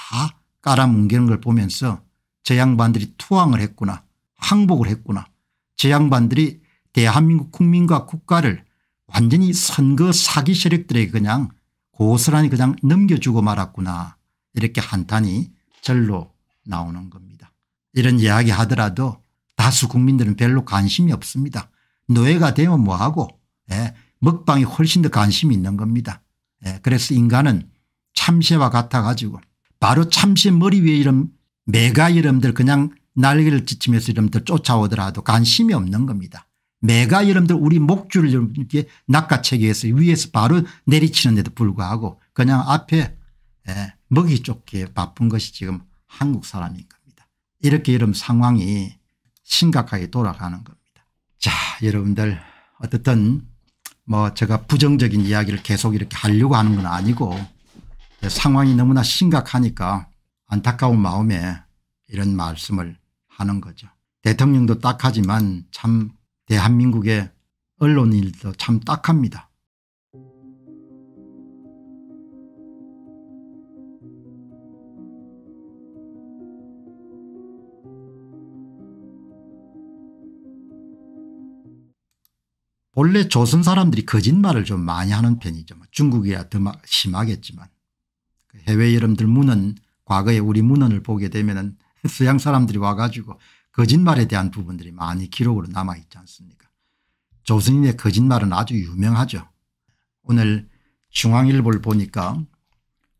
깔아뭉개는 걸 보면서 저 양반들이 투항을 했구나 항복을 했구나 저 양반들이 대한민국 국민과 국가를 완전히 선거 사기 세력들에게 그냥 고스란히 그냥 넘겨주고 말았구나 이렇게 한탄이 절로 나오는 겁니다. 이런 이야기 하더라도 다수 국민들은 별로 관심이 없습니다. 노예가 되면 뭐하고 예, 먹방이 훨씬 더 관심이 있는 겁니다. 예, 그래서 인간은 참새와 같아 가지고 바로 참새 머리 위에 이런 메가 이름들 그냥 날개를 지치면서 이름들 쫓아오더라도 관심이 없는 겁니다. 메가여름들 우리 목줄을 이렇게 낚아채기해서 위에서 바로 내리치는데도 불구하고 그냥 앞에 예, 먹이 좋게 바쁜 것이 지금 한국 사람인 겁니다. 이렇게 이런 상황이 심각하게 돌아가는 겁니다. 자 여러분들 어쨌든 뭐 제가 부정적인 이야기를 계속 이렇게 하려고 하는 건 아니고 상황이 너무나 심각하니까 안타까운 마음에 이런 말씀을 하는 거죠. 대통령도 딱하지만 참 대한민국의 언론인도 참 딱합니다. 원래 조선 사람들이 거짓말을 좀 많이 하는 편이죠. 뭐 중국이야 더 심하겠지만 그 해외 여러분들 문헌 과거에 우리 문헌을 보게 되면 은 서양 사람들이 와가지고 거짓말에 대한 부분들이 많이 기록으로 남아있지 않습니까 조선인의 거짓말은 아주 유명하죠. 오늘 중앙일보를 보니까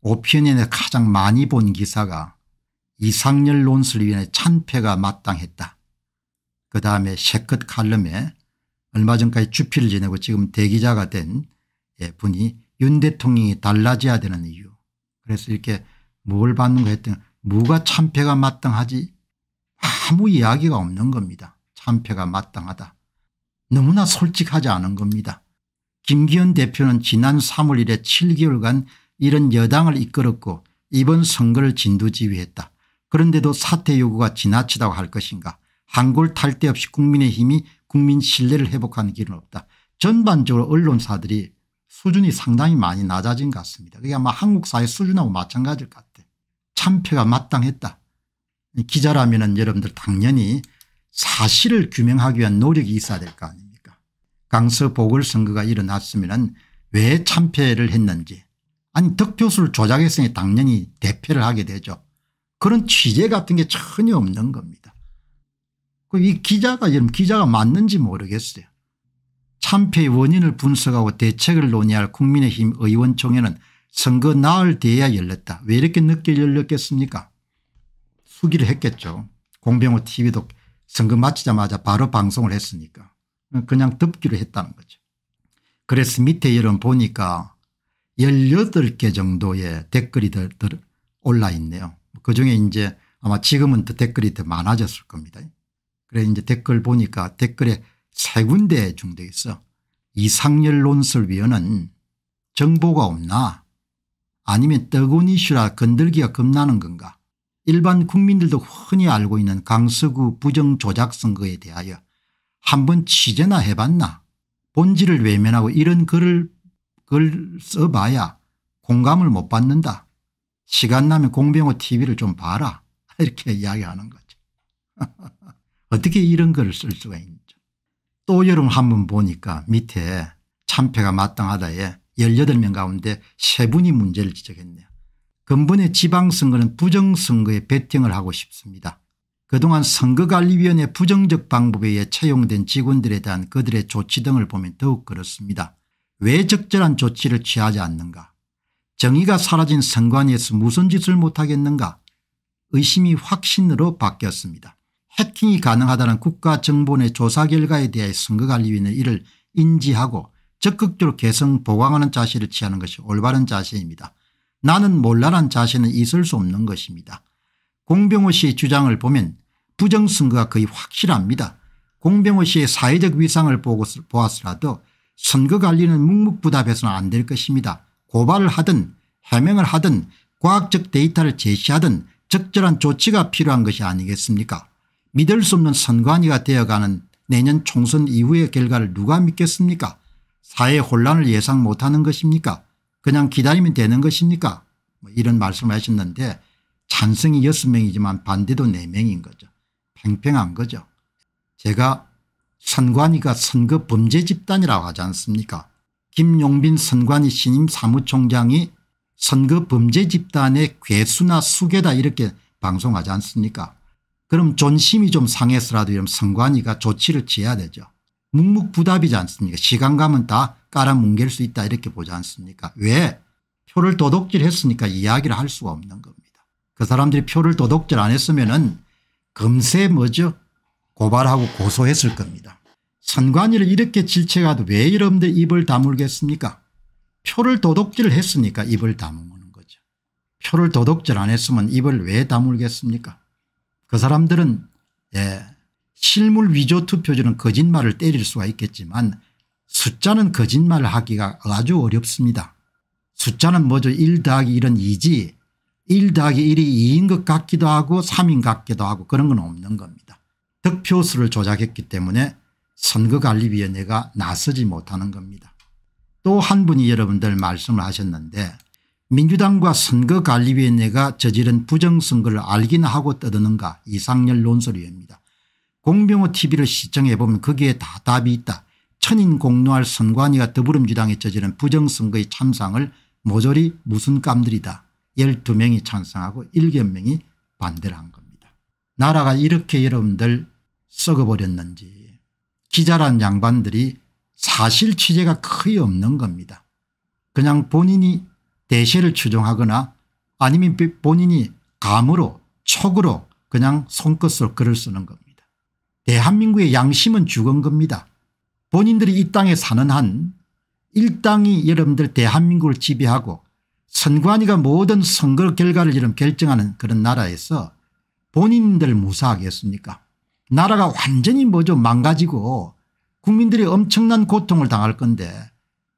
오피언인의 가장 많이 본 기사가 이상열 논술위원회 찬패가 마땅했다. 그 다음에 셰컷 칼럼에 얼마 전까지 주필을 지내고 지금 대기자가 된 예, 분이 윤 대통령이 달라져야 되는 이유 그래서 이렇게 뭘 받는가 했더니 무가 참패가 마땅하지 아무 이야기가 없는 겁니다. 참패가 마땅하다. 너무나 솔직하지 않은 겁니다. 김기현 대표는 지난 3월일에 1 7개월간 이런 여당을 이끌었고 이번 선거를 진두지휘했다. 그런데도 사퇴 요구가 지나치다고 할 것인가 한골 탈 데 없이 국민의힘이 국민 신뢰를 회복하는 길은 없다. 전반적으로 언론사들이 수준이 상당히 많이 낮아진 것 같습니다. 그게 아마 한국 사회 수준하고 마찬가지일 것 같아. 참패가 마땅했다. 기자라면 은 여러분들 당연히 사실을 규명하기 위한 노력이 있어야 될 거 아닙니까 강서 보궐선거가 일어났으면 은왜 참패를 했는지 아니 득표수를 조작했으니 당연히 대패를 하게 되죠. 그런 취재 같은 게 전혀 없는 겁니다. 이 기자가 지금 기자가 맞는지 모르겠어요. 참패의 원인을 분석하고 대책을 논의할 국민의힘 의원총회는 선거 나흘 뒤에야 열렸다. 왜 이렇게 늦게 열렸겠습니까 수기를 했겠죠. 공병호 tv도 선거 마치자마자 바로 방송을 했으니까 그냥 덮기로 했다는 거죠. 그래서 밑에 여름 보니까 18개 정도의 댓글이 올라있네요. 그중에 이제 아마 지금은 더 댓글이 더 많아졌을 겁니다. 그래 이제 댓글 보니까 댓글에 세 군데 중대 있어. 이상열 논설위원은 정보가 없나 아니면 뜨거운이슈라 건들기가 겁나는 건가 일반 국민들도 흔히 알고 있는 강서구 부정조작선거에 대하여 한번 취재나 해봤나 본질을 외면하고 이런 글을 글 써봐야 공감을 못 받는다. 시간 나면 공병호 tv를 좀 봐라 [laughs] 이렇게 이야기하는 거죠. [laughs] 어떻게 이런 글을 쓸 수가 있는지. 또 여러분 한번 보니까 밑에 참패가 마땅하다에 18명 가운데 3분이 문제를 지적했네요. 근본의 지방선거는 부정선거에 배팅을 하고 싶습니다. 그동안 선거관리위원회 부정적 방법에 의해 채용된 직원들에 대한 그들의 조치 등을 보면 더욱 그렇습니다. 왜 적절한 조치를 취하지 않는가 정의가 사라진 선관위에서 무슨 짓을 못하겠는가 의심이 확신으로 바뀌었습니다. 해킹이 가능하다는 국가정보원의 조사 결과에 대해 선거관리위원회 이를 인지하고 적극적으로 개성 보강하는 자세를 취하는 것이 올바른 자세입니다. 나는 몰라란 자세는 있을 수 없는 것입니다. 공병호 씨의 주장을 보면 부정선거가 거의 확실합니다. 공병호 씨의 사회적 위상을 보았으라도 선거관리는 묵묵부답해서는 안 될 것입니다. 고발을 하든 해명을 하든 과학적 데이터를 제시하든 적절한 조치가 필요한 것이 아니겠습니까 믿을 수 없는 선관위가 되어가는 내년 총선 이후의 결과를 누가 믿겠습니까 사회 혼란을 예상 못하는 것입니까 그냥 기다리면 되는 것입니까 뭐 이런 말씀을 하셨는데 찬성이 6명이지만 반대도 4명인 거죠. 팽팽한 거죠. 제가 선관위가 선거 범죄 집단이라고 하지 않습니까 김용빈 선관위 신임 사무총장이 선거 범죄 집단의 괴수나 수괴다 이렇게 방송하지 않습니까 그럼 존심이 좀 상해서라도 이런 선관위가 조치를 취해야 되죠. 묵묵부답이지 않습니까 시간감은 다 깔아뭉갤 수 있다 이렇게 보지 않습니까 왜 표를 도둑질 했으니까 이야기를 할 수가 없는 겁니다. 그 사람들이 표를 도둑질 안 했으면 은 금세 뭐죠 고발하고 고소했을 겁니다. 선관위를 이렇게 질책하도 왜 이런데 입을 다물겠습니까 표를 도둑질을 했으니까 입을 다무는 거죠. 표를 도둑질 안 했으면 입을 왜 다물겠습니까 그 사람들은 예, 실물 위조 투표지는 거짓말을 때릴 수가 있겠지만 숫자는 거짓말을 하기가 아주 어렵습니다. 숫자는 뭐죠 1 더하기 1은 2지 1 더하기 1이 2인 것 같기도 하고 3인 같기도 하고 그런 건 없는 겁니다. 득표수를 조작했기 때문에 선거관리위원회가 나서지 못하는 겁니다. 또 한 분이 여러분들 말씀을 하셨는데 민주당과 선거관리위원회가 저지른 부정선거를 알긴 하고 떠드는가 이상열 논설위원입니다. 공병호 tv를 시청해보면 거기에 다 답이 있다. 천인 공노할 선관위가 더불어민주당에 저지른 부정선거의 참상을 모조리 무슨 깜들이다. 12명이 찬성하고 7명이 반대를 한 겁니다. 나라가 이렇게 여러분들 썩어버렸는지 기자란 양반들이 사실 취재가 거의 없는 겁니다. 그냥 본인이 대세를 추종하거나 아니면 본인이 감으로 촉으로 그냥 손끝으로 글을 쓰는 겁니다. 대한민국의 양심은 죽은 겁니다. 본인들이 이 땅에 사는 한 일당이 여러분들 대한민국을 지배하고 선관위가 모든 선거 결과를 이런 결정하는 그런 나라에서 본인들 무사하겠습니까 나라가 완전히 뭐죠 망가지고 국민들이 엄청난 고통을 당할 건데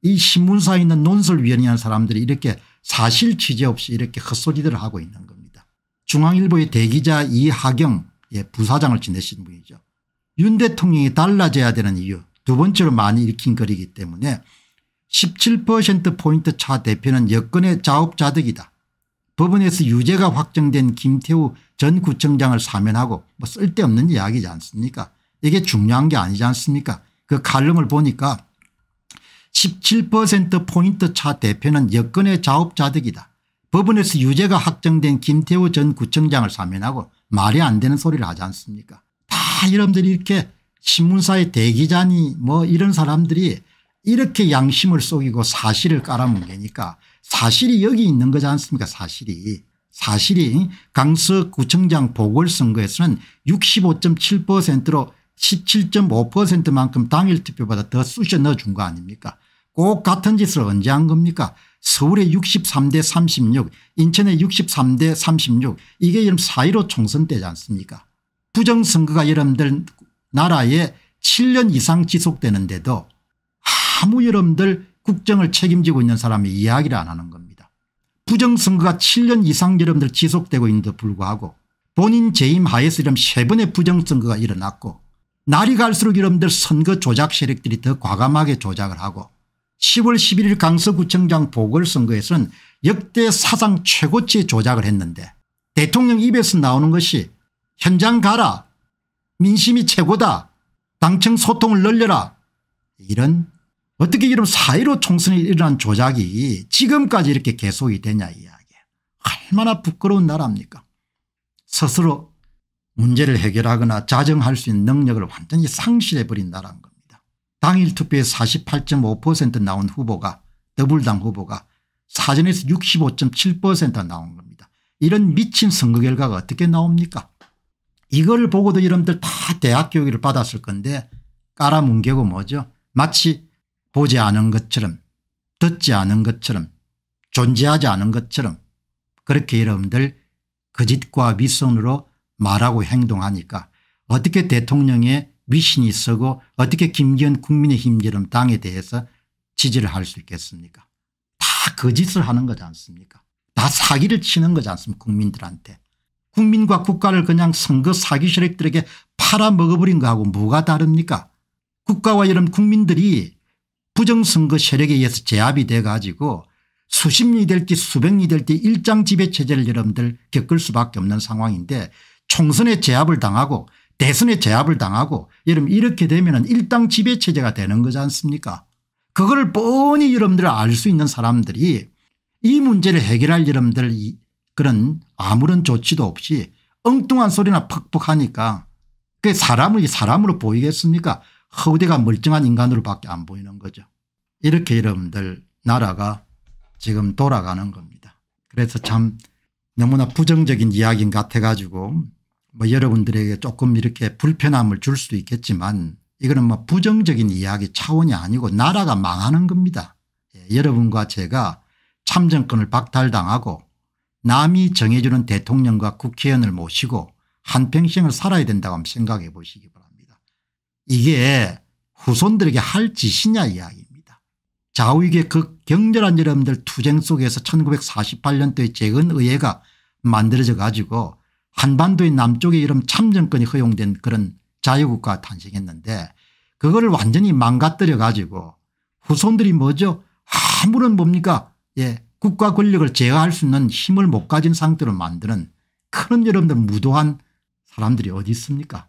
이 신문사에 있는 논설위원이라는 사람들이 이렇게 사실 취재 없이 이렇게 헛소리들을 하고 있는 겁니다. 중앙일보의 대기자 이하경 예, 부사장을 지내신 분이죠. 윤 대통령이 달라져야 되는 이유 두 번째로 많이 읽힌 리이기 때문에 17%포인트 차 대표는 여권의 자업자득이다. 법원에서 유죄가 확정된 김태우 전 구청장을 사면하고 뭐 쓸데없는 이야기지 않습니까 이게 중요한 게 아니지 않습니까 그 칼럼을 보니까 17%포인트 차 대표는 여건의 자업자득이다. 법원에서 유죄가 확정된 김태우전 구청장을 사면하고 말이 안 되는 소리를 하지 않습니까 다 여러분들이 이렇게 신문사의 대기자니 뭐 이런 사람들이 이렇게 양심을 속이고 사실을 깔아뭉개니까 사실이 여기 있는 거지 않습니까 사실이. 사실이 강서 구청장 보궐선거에서는 65.7%로 17.5%만큼 당일 투표보다 더 쑤셔 넣어준 거 아닙니까 꼭 같은 짓을 언제 한 겁니까 서울의 63대 36 인천의 63대 36 이게 여러분 4.15 총선 때지 않습니까 부정선거가 여러분들 나라에 7년 이상 지속되는데도 아무 여러분들 국정을 책임지고 있는 사람이 이야기를 안 하는 겁니다. 부정선거가 7년 이상 여러분들 지속되고 있는데도 불구하고 본인 재임 하에서 이런 세 번의 부정선거가 일어났고 날이 갈수록 여러분들 선거 조작 세력들이 더 과감하게 조작을 하고 10월 11일 강서구청장 보궐선거에서는 역대 사상 최고치의 조작을 했는데 대통령 입에서 나오는 것이 현장 가라 민심이 최고다 당청 소통을 늘려라 이런 어떻게 이런 사이로 총선이 일어난 조작이 지금까지 이렇게 계속이 되냐 이야기 얼마나 부끄러운 나라입니까 스스로 문제를 해결하거나 자정할 수 있는 능력을 완전히 상실해버린다는 겁니다. 당일 투표에 48.5% 나온 후보가 더불당 후보가 사전에서 65.7% 나온 겁니다. 이런 미친 선거 결과가 어떻게 나옵니까 이걸 보고도 여러분들 다 대학 교육을 받았을 건데 깔아뭉개고 뭐죠 마치 보지 않은 것처럼 듣지 않은 것처럼 존재하지 않은 것처럼 그렇게 여러분들 거짓과 윗손으로 말하고 행동하니까 어떻게 대통령의 미신이 쓰고 어떻게 김기현 국민의힘처럼 당에 대해서 지지를 할 수 있겠습니까 다 거짓을 그 하는 거지 않습니까 다 사기를 치는 거지 않습니까 국민들한테 국민과 국가를 그냥 선거 사기 세력들에게 팔아먹어버린 거하고 뭐가 다릅니까 국가와 이런 국민들이 부정선거 세력에 의해서 제압이 돼 가지고 수십리 될지 수백리 될지 일장 지배 체제를 여러분들 겪을 수밖에 없는 상황인데 총선에 제압을 당하고 대선에 제압을 당하고 여러분 이렇게 되면 일당 지배체제가 되는 거지 않습니까 그걸 뻔히 여러분들 알 수 있는 사람들이 이 문제를 해결할 여러분들 그런 아무런 조치도 없이 엉뚱한 소리나 퍽퍽 하니까 그 사람을 사람으로 보이겠습니까 허우대가 멀쩡한 인간으로밖에 안 보이는 거죠. 이렇게 여러분들 나라가 지금 돌아가는 겁니다. 그래서 참 너무나 부정적인 이야기인 것 같아가지고 뭐 여러분들에게 조금 이렇게 불편함을 줄 수도 있겠지만 이거는 뭐 부정적인 이야기 차원이 아니고 나라가 망하는 겁니다. 예, 여러분과 제가 참정권을 박탈당하고 남이 정해주는 대통령과 국회의원을 모시고 한평생을 살아야 된다고 한번 생각해 보시기 바랍니다. 이게 후손들에게 할 짓이냐 이야기입니다. 좌우익의 그경렬한 여러분들 투쟁 속에서 1948년도에 재건의회가 만들어져 가지고 한반도의 남쪽에 이름 참정권이 허용된 그런 자유국가 탄생했는데 그걸 완전히 망가뜨려 가지고 후손들이 뭐죠 아무런 뭡니까 예 국가 권력을 제어할 수 있는 힘을 못 가진 상태로 만드는 그런 여러분들 무도한 사람들이 어디 있습니까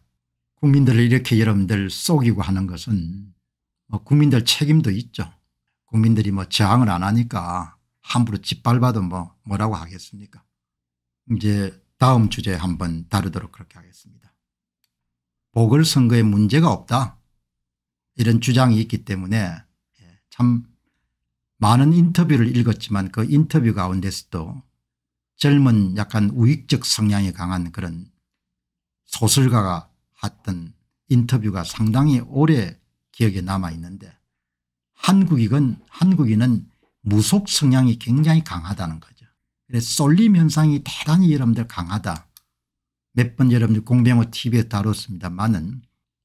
국민들을 이렇게 여러분들 속이고 하는 것은 뭐 국민들 책임도 있죠 국민들이 뭐 저항을 안 하니까 함부로 짓밟아도 뭐 뭐라고 하겠습니까 이제 다음 주제에 한번 다루도록 그렇게 하겠습니다. 보궐선거에 문제가 없다 이런 주장이 있기 때문에 예, 참 많은 인터뷰를 읽었지만 그 인터뷰 가운데서도 젊은 약간 우익적 성향이 강한 그런 소설가가 했던 인터뷰가 상당히 오래 기억에 남아 있는데 한국이건 한국인은 무속 성향이 굉장히 강하다는 거예요. 그래서 쏠림 현상이 대단히 여러분들 강하다. 몇 번 여러분들 공병호 tv에 다뤘습니다만은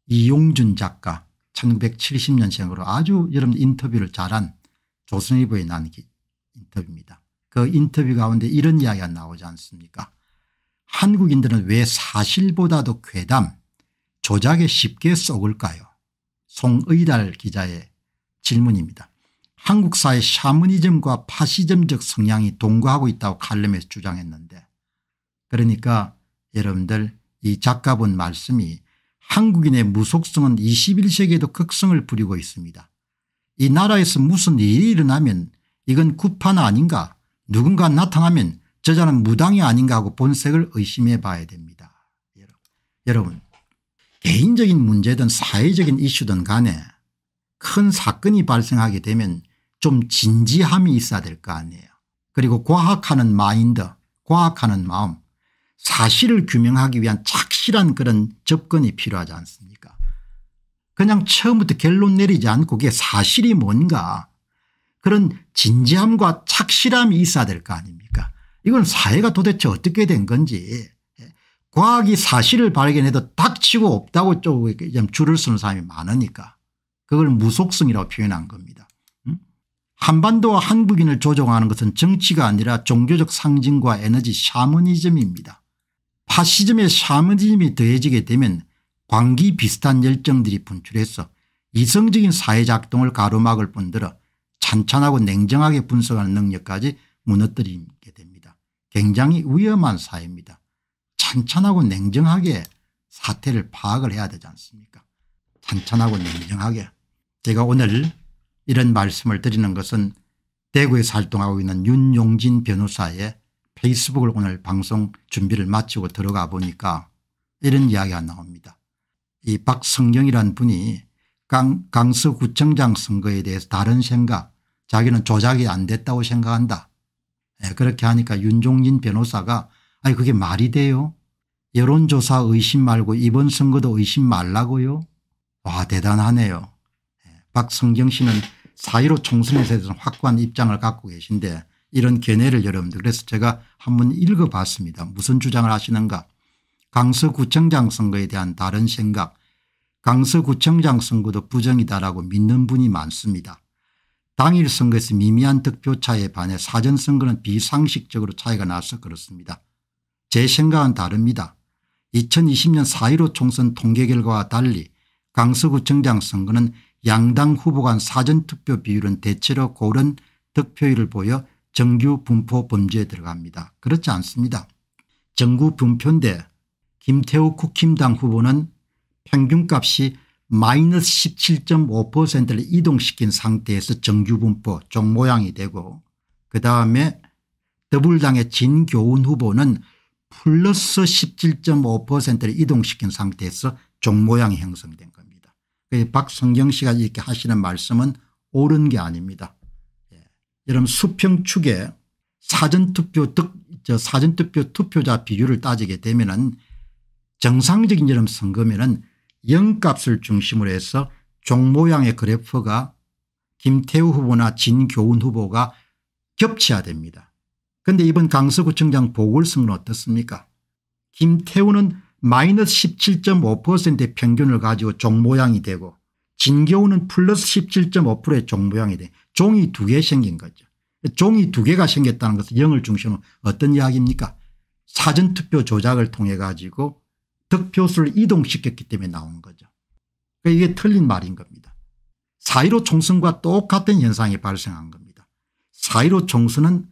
이용준 작가 1970년생으로 아주 여러분 인터뷰를 잘한 조선일보에 난 인터뷰입니다. 그 인터뷰 가운데 이런 이야기가 나오지 않습니까 한국인들은 왜 사실보다도 괴담 조작에 쉽게 속을까요 송의달 기자의 질문입니다. 한국사의 샤머니즘과 파시즘적 성향이 동거하고 있다고 칼럼에 주장했는데 그러니까 여러분들 이 작가분 말씀이 한국인의 무속성은 21세기에도 극성을 부리고 있습니다. 이 나라에서 무슨 일이 일어나면 이건 구판 아닌가 누군가 나타나면 저자는 무당이 아닌가 하고 본색을 의심해 봐야 됩니다. 여러분 개인적인 문제든 사회적인 이슈든 간에 큰 사건이 발생하게 되면 좀 진지함이 있어야 될 거 아니에요. 그리고 과학하는 마인드 과학하는 마음 사실을 규명하기 위한 착실한 그런 접근이 필요하지 않습니까 그냥 처음부터 결론 내리지 않고 그게 사실이 뭔가 그런 진지함과 착실함이 있어야 될 거 아닙니까 이건 사회가 도대체 어떻게 된 건지 예, 과학이 사실을 발견해도 닥치고 없다고 좀 줄을 서는 사람이 많으니까 그걸 무속성이라고 표현한 겁니다. 한반도와 한국인을 조종하는 것은 정치가 아니라 종교적 상징과 에너지 샤머니즘입니다. 파시즘의 샤머니즘이 더해지게 되면 광기 비슷한 열정들이 분출해서 이성적인 사회작동을 가로막을 뿐더러 찬찬하고 냉정하게 분석하는 능력까지 무너뜨리게 됩니다. 굉장히 위험한 사회입니다. 찬찬하고 냉정하게 사태를 파악을 해야 되지 않습니까 찬찬하고 냉정하게 제가 오늘 이런 말씀을 드리는 것은 대구에서 활동하고 있는 윤용진 변호사의 페이스북을 오늘 방송 준비를 마치고 들어가 보니까 이런 이야기가 나옵니다. 이 박성경이란 분이 강, 강서구청장 선거에 대해서 다른 생각 자기는 조작이 안 됐다고 생각한다. 네, 그렇게 하니까 윤종진 변호사가 아니 그게 말이 돼요. 여론조사 의심 말고 이번 선거도 의심 말라고요. 와 대단하네요. 네, 박성경 씨는 사의로 총선에서 대해서는 확고한 입장을 갖고 계신데 이런 견해를 여러분들 그래서 제가 한번 읽어봤습니다. 무슨 주장을 하시는가 강서구청장 선거에 대한 다른 생각 강서구청장 선거도 부정이다라고 믿는 분이 많습니다. 당일 선거에서 미미한 득표차에 반해 사전선거는 비상식적으로 차이가 나서 그렇습니다. 제 생각은 다릅니다. 2020년 4.15 총선 통계 결과와 달리 강서구청장 선거는 양당 후보 간 사전투표 비율은 대체로 고른 득표율을 보여 정규 분포 범죄에 들어갑니다. 그렇지 않습니다. 정규 분포인데 김태우 국힘당 후보는 평균값이 마이너스 17.5%를 이동시킨 상태에서 정규 분포 종 모양이 되고 그다음에 더불당의 진교훈 후보는 플러스 17.5%를 이동시킨 상태에서 종 모양이 형성된 겁니다. 박성경 씨가 이렇게 하시는 말씀은 옳은 게 아닙니다. 예. 여러분 수평축에 사전투표 득, 저 사전투표 투표자 비율을 따지게 되면은 정상적인 여름 선거면은 영값을 중심으로 해서 종모양의 그래프가 김태우 후보나 진교훈 후보가 겹쳐야 됩니다. 그런데 이번 강서구청장 보궐선거는 어떻습니까 김태우는 마이너스 17.5%의 평균을 가지고 종 모양이 되고 진겨우는 플러스 17.5%의 종 모양이 돼 종이 두 개 생긴 거죠. 종이 두 개가 생겼다는 것은 영을 중심으로 어떤 이야기입니까 사전투표 조작을 통해 가지고 득표수를 이동시켰기 때문에 나온 거죠. 그러니까 이게 틀린 말인 겁니다. 4.15 총선과 똑같은 현상이 발생한 겁니다. 4.15 총선은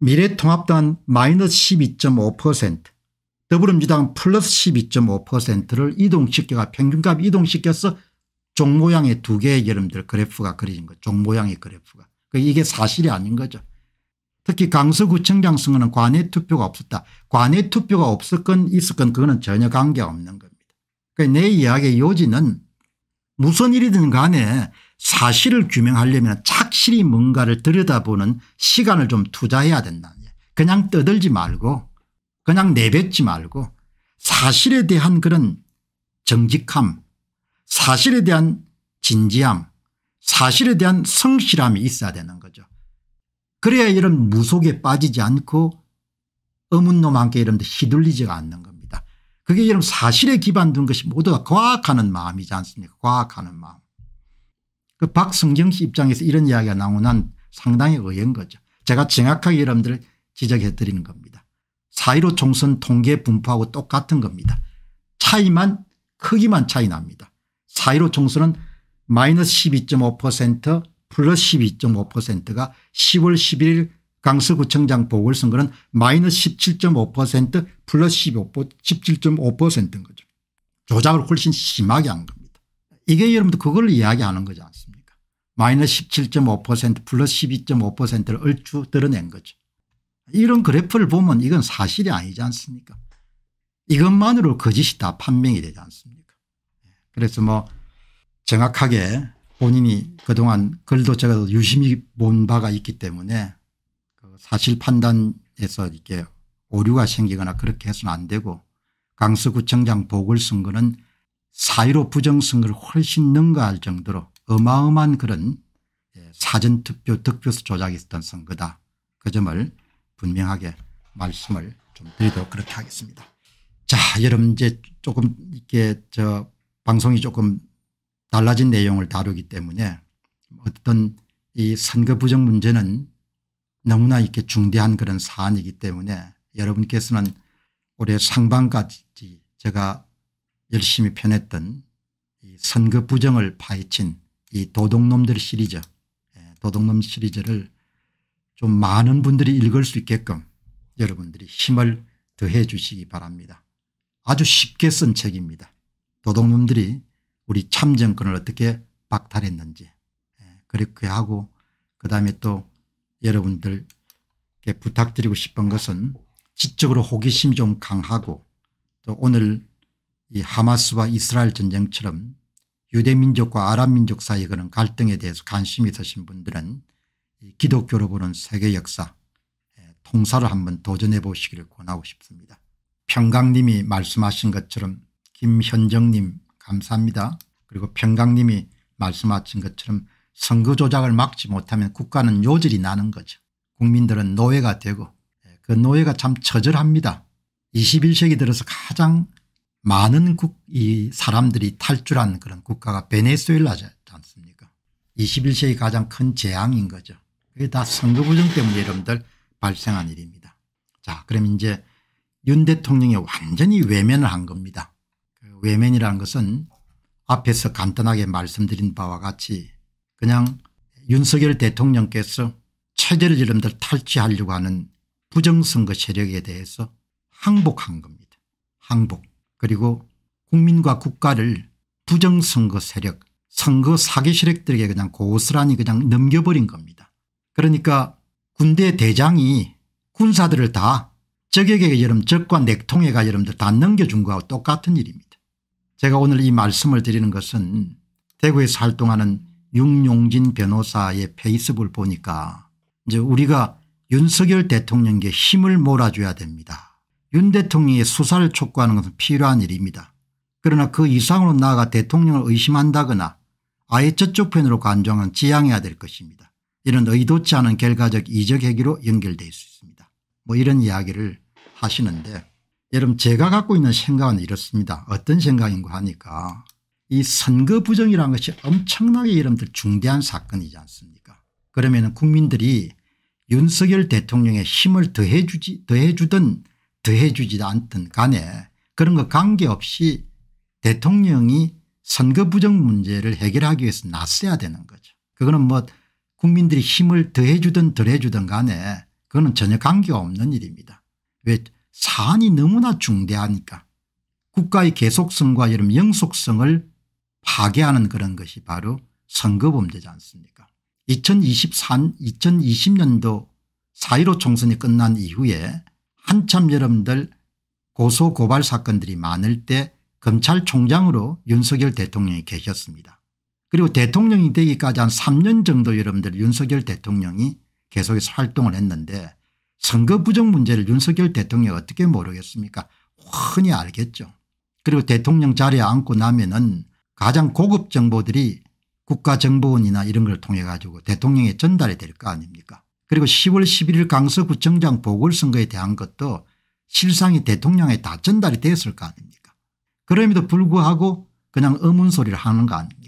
미래통합당 마이너스 12.5% 더불어민주당은 플러스 12.5%를 이동시켜가 평균값 이동시켜서 종 모양의 두 개의 여러분들 그래프가 그려진 거죠. 종 모양의 그래프가. 그러니까 이게 사실이 아닌 거죠. 특히 강서구청장 선거는 관외투표가 없었다. 관외투표가 없었건 있었건 그거는 전혀 관계없는 겁니다. 그러니까 내 이야기의 요지는 무슨 일이든 간에 사실을 규명하려면 착실히 뭔가를 들여다보는 시간을 좀 투자해야 된다. 그냥 떠들지 말고 그냥 내뱉지 말고 사실에 대한 그런 정직함 사실에 대한 진지함 사실에 대한 성실함이 있어야 되는 거죠. 그래야 이런 무속에 빠지지 않고 어문놈한테 이런 데 휘둘리지가 않는 겁니다. 그게 이런 사실에 기반된 것이 모두가 과학하는 마음이지 않습니까 과학하는 마음. 그 박성경 씨 입장에서 이런 이야기가 나오는 상당히 의외인 거죠. 제가 정확하게 여러분들 을 지적해 드리는 겁니다. 4.15 총선 통계 분포하고 똑같은 겁니다. 차이만 크기만 차이 납니다. 4.15 총선은 마이너스 12.5% 플러스 12.5%가 10월 11일 강서구청장 보궐선거는 마이너스 17.5% 플러스 17.5%인 거죠. 조작을 훨씬 심하게 한 겁니다. 이게 여러분들 그걸 이야기하는 거지 않습니까 마이너스 17.5% 플러스 12.5%를 얼추 드러낸 거죠. 이런 그래프를 보면 이건 사실이 아니지 않습니까 이것만으로 거짓이 다 판명이 되지 않습니까 예, 그래서 뭐 정확하게 본인이 그동안 글도 제가 유심히 본 바가 있기 때문에 그 사실 판단에서 이렇게 오류가 생기거나 그렇게 해서는 안 되고 강서구청장 보궐선거는 사의로 부정선거를 훨씬 능가할 정도로 어마어마한 그런 예, 사전투표 득표수 조작이 있었던 선거다. 그 점을 분명하게 말씀을 좀 드리도록 그렇게 하겠습니다. 자 여러분 이제 조금 이렇게 저 방송이 조금 달라진 내용을 다루기 때문에 어떤 이 선거 부정 문제는 너무나 이렇게 중대한 그런 사안이기 때문에 여러분께서는 올해 상반까지 제가 열심히 펴냈던 이 선거 부정을 파헤친 이 도둑놈들 시리즈 예, 도둑놈 시리즈를 좀 많은 분들이 읽을 수 있게끔 여러분들이 힘을 더해 주시기 바랍니다. 아주 쉽게 쓴 책입니다. 도둑놈들이 우리 참정권을 어떻게 박탈했는지 예, 그렇게 하고 그다음에 또 여러분들께 부탁드리고 싶은 것은 지적으로 호기심이 좀 강하고 또 오늘 이 하마스와 이스라엘 전쟁처럼 유대민족과 아랍민족 사이에 그런 갈등에 대해서 관심이 있으신 분들은 기독교로 보는 세계 역사 통사를 한번 도전해 보시기를 권하고 싶습니다. 평강님이 말씀하신 것처럼 김현정님 감사합니다. 그리고 평강님이 말씀하신 것처럼 선거 조작을 막지 못하면 국가는 요질이 나는 거죠. 국민들은 노예가 되고 그 노예가 참 처절합니다. 21세기 들어서 가장 많은 국, 이 사람들이 탈출한 그런 국가가 베네수엘라지 않습니까 21세기 가장 큰 재앙인 거죠. 그게 다 선거 부정 때문에 여러분들 발생한 일입니다. 자 그럼 이제 윤 대통령이 완전히 외면을 한 겁니다. 그 외면이라는 것은 앞에서 간단하게 말씀드린 바와 같이 그냥 윤석열 대통령께서 체제를 여러분들 탈취하려고 하는 부정선거 세력에 대해서 항복한 겁니다. 항복 그리고 국민과 국가를 부정선거 세력 선거 사기 세력들에게 그냥 고스란히 그냥 넘겨버린 겁니다. 그러니까 군대 대장이 군사들을 다 적에게 여름 적과 넥통에가 여러분들 다 넘겨준 거와 똑같은 일입니다. 제가 오늘 이 말씀을 드리는 것은 대구에서 활동하는 융용진 변호사의 페이스북을 보니까 이제 우리가 윤석열 대통령에게 힘을 몰아줘야 됩니다. 윤 대통령의 수사를 촉구하는 것은 필요한 일입니다. 그러나 그 이상으로 나아가 대통령을 의심한다거나 아예 저쪽 편으로 간정하 지양해야 될 것입니다. 이런 의도치 않은 결과적 이적 행위로 연결될 수 있습니다. 뭐 이런 이야기를 하시는데 여러분 제가 갖고 있는 생각은 이렇습니다. 어떤 생각인가 하니까 이 선거 부정이라는 것이 엄청나게 여러분들 중대한 사건이지 않습니까 그러면 국민들이 윤석열 대통령의 힘을 더해주지 더해주든 더해주지 않든 간에 그런 것 관계없이 대통령이 선거 부정 문제를 해결하기 위해서 나서야 되는 거죠. 그거는 뭐 국민들이 힘을 더해주든 덜해주든 간에 그거는 전혀 관계없는 가 일입니다. 왜 사안이 너무나 중대하니까 국가의 계속성과 이런 영속성을 파괴하는 그런 것이 바로 선거범죄지 않습니까 2023, 2020년도 4.15 총선이 끝난 이후에 한참 여러분들 고소고발 사건들이 많을 때 검찰총장으로 윤석열 대통령이 계셨습니다. 그리고 대통령이 되기까지 한 3년 정도 여러분들 윤석열 대통령이 계속해서 활동을 했는데 선거 부정 문제를 윤석열 대통령이 어떻게 모르겠습니까 훤히 알겠죠. 그리고 대통령 자리에 앉고 나면은 가장 고급 정보들이 국가정보원이나 이런 걸 통해 가지고 대통령에 전달이 될 거 아닙니까 그리고 10월 11일 강서구청장 보궐선거에 대한 것도 실상이 대통령에 다 전달이 됐을 거 아닙니까 그럼에도 불구하고 그냥 의문 소리를 하는 거 아닙니까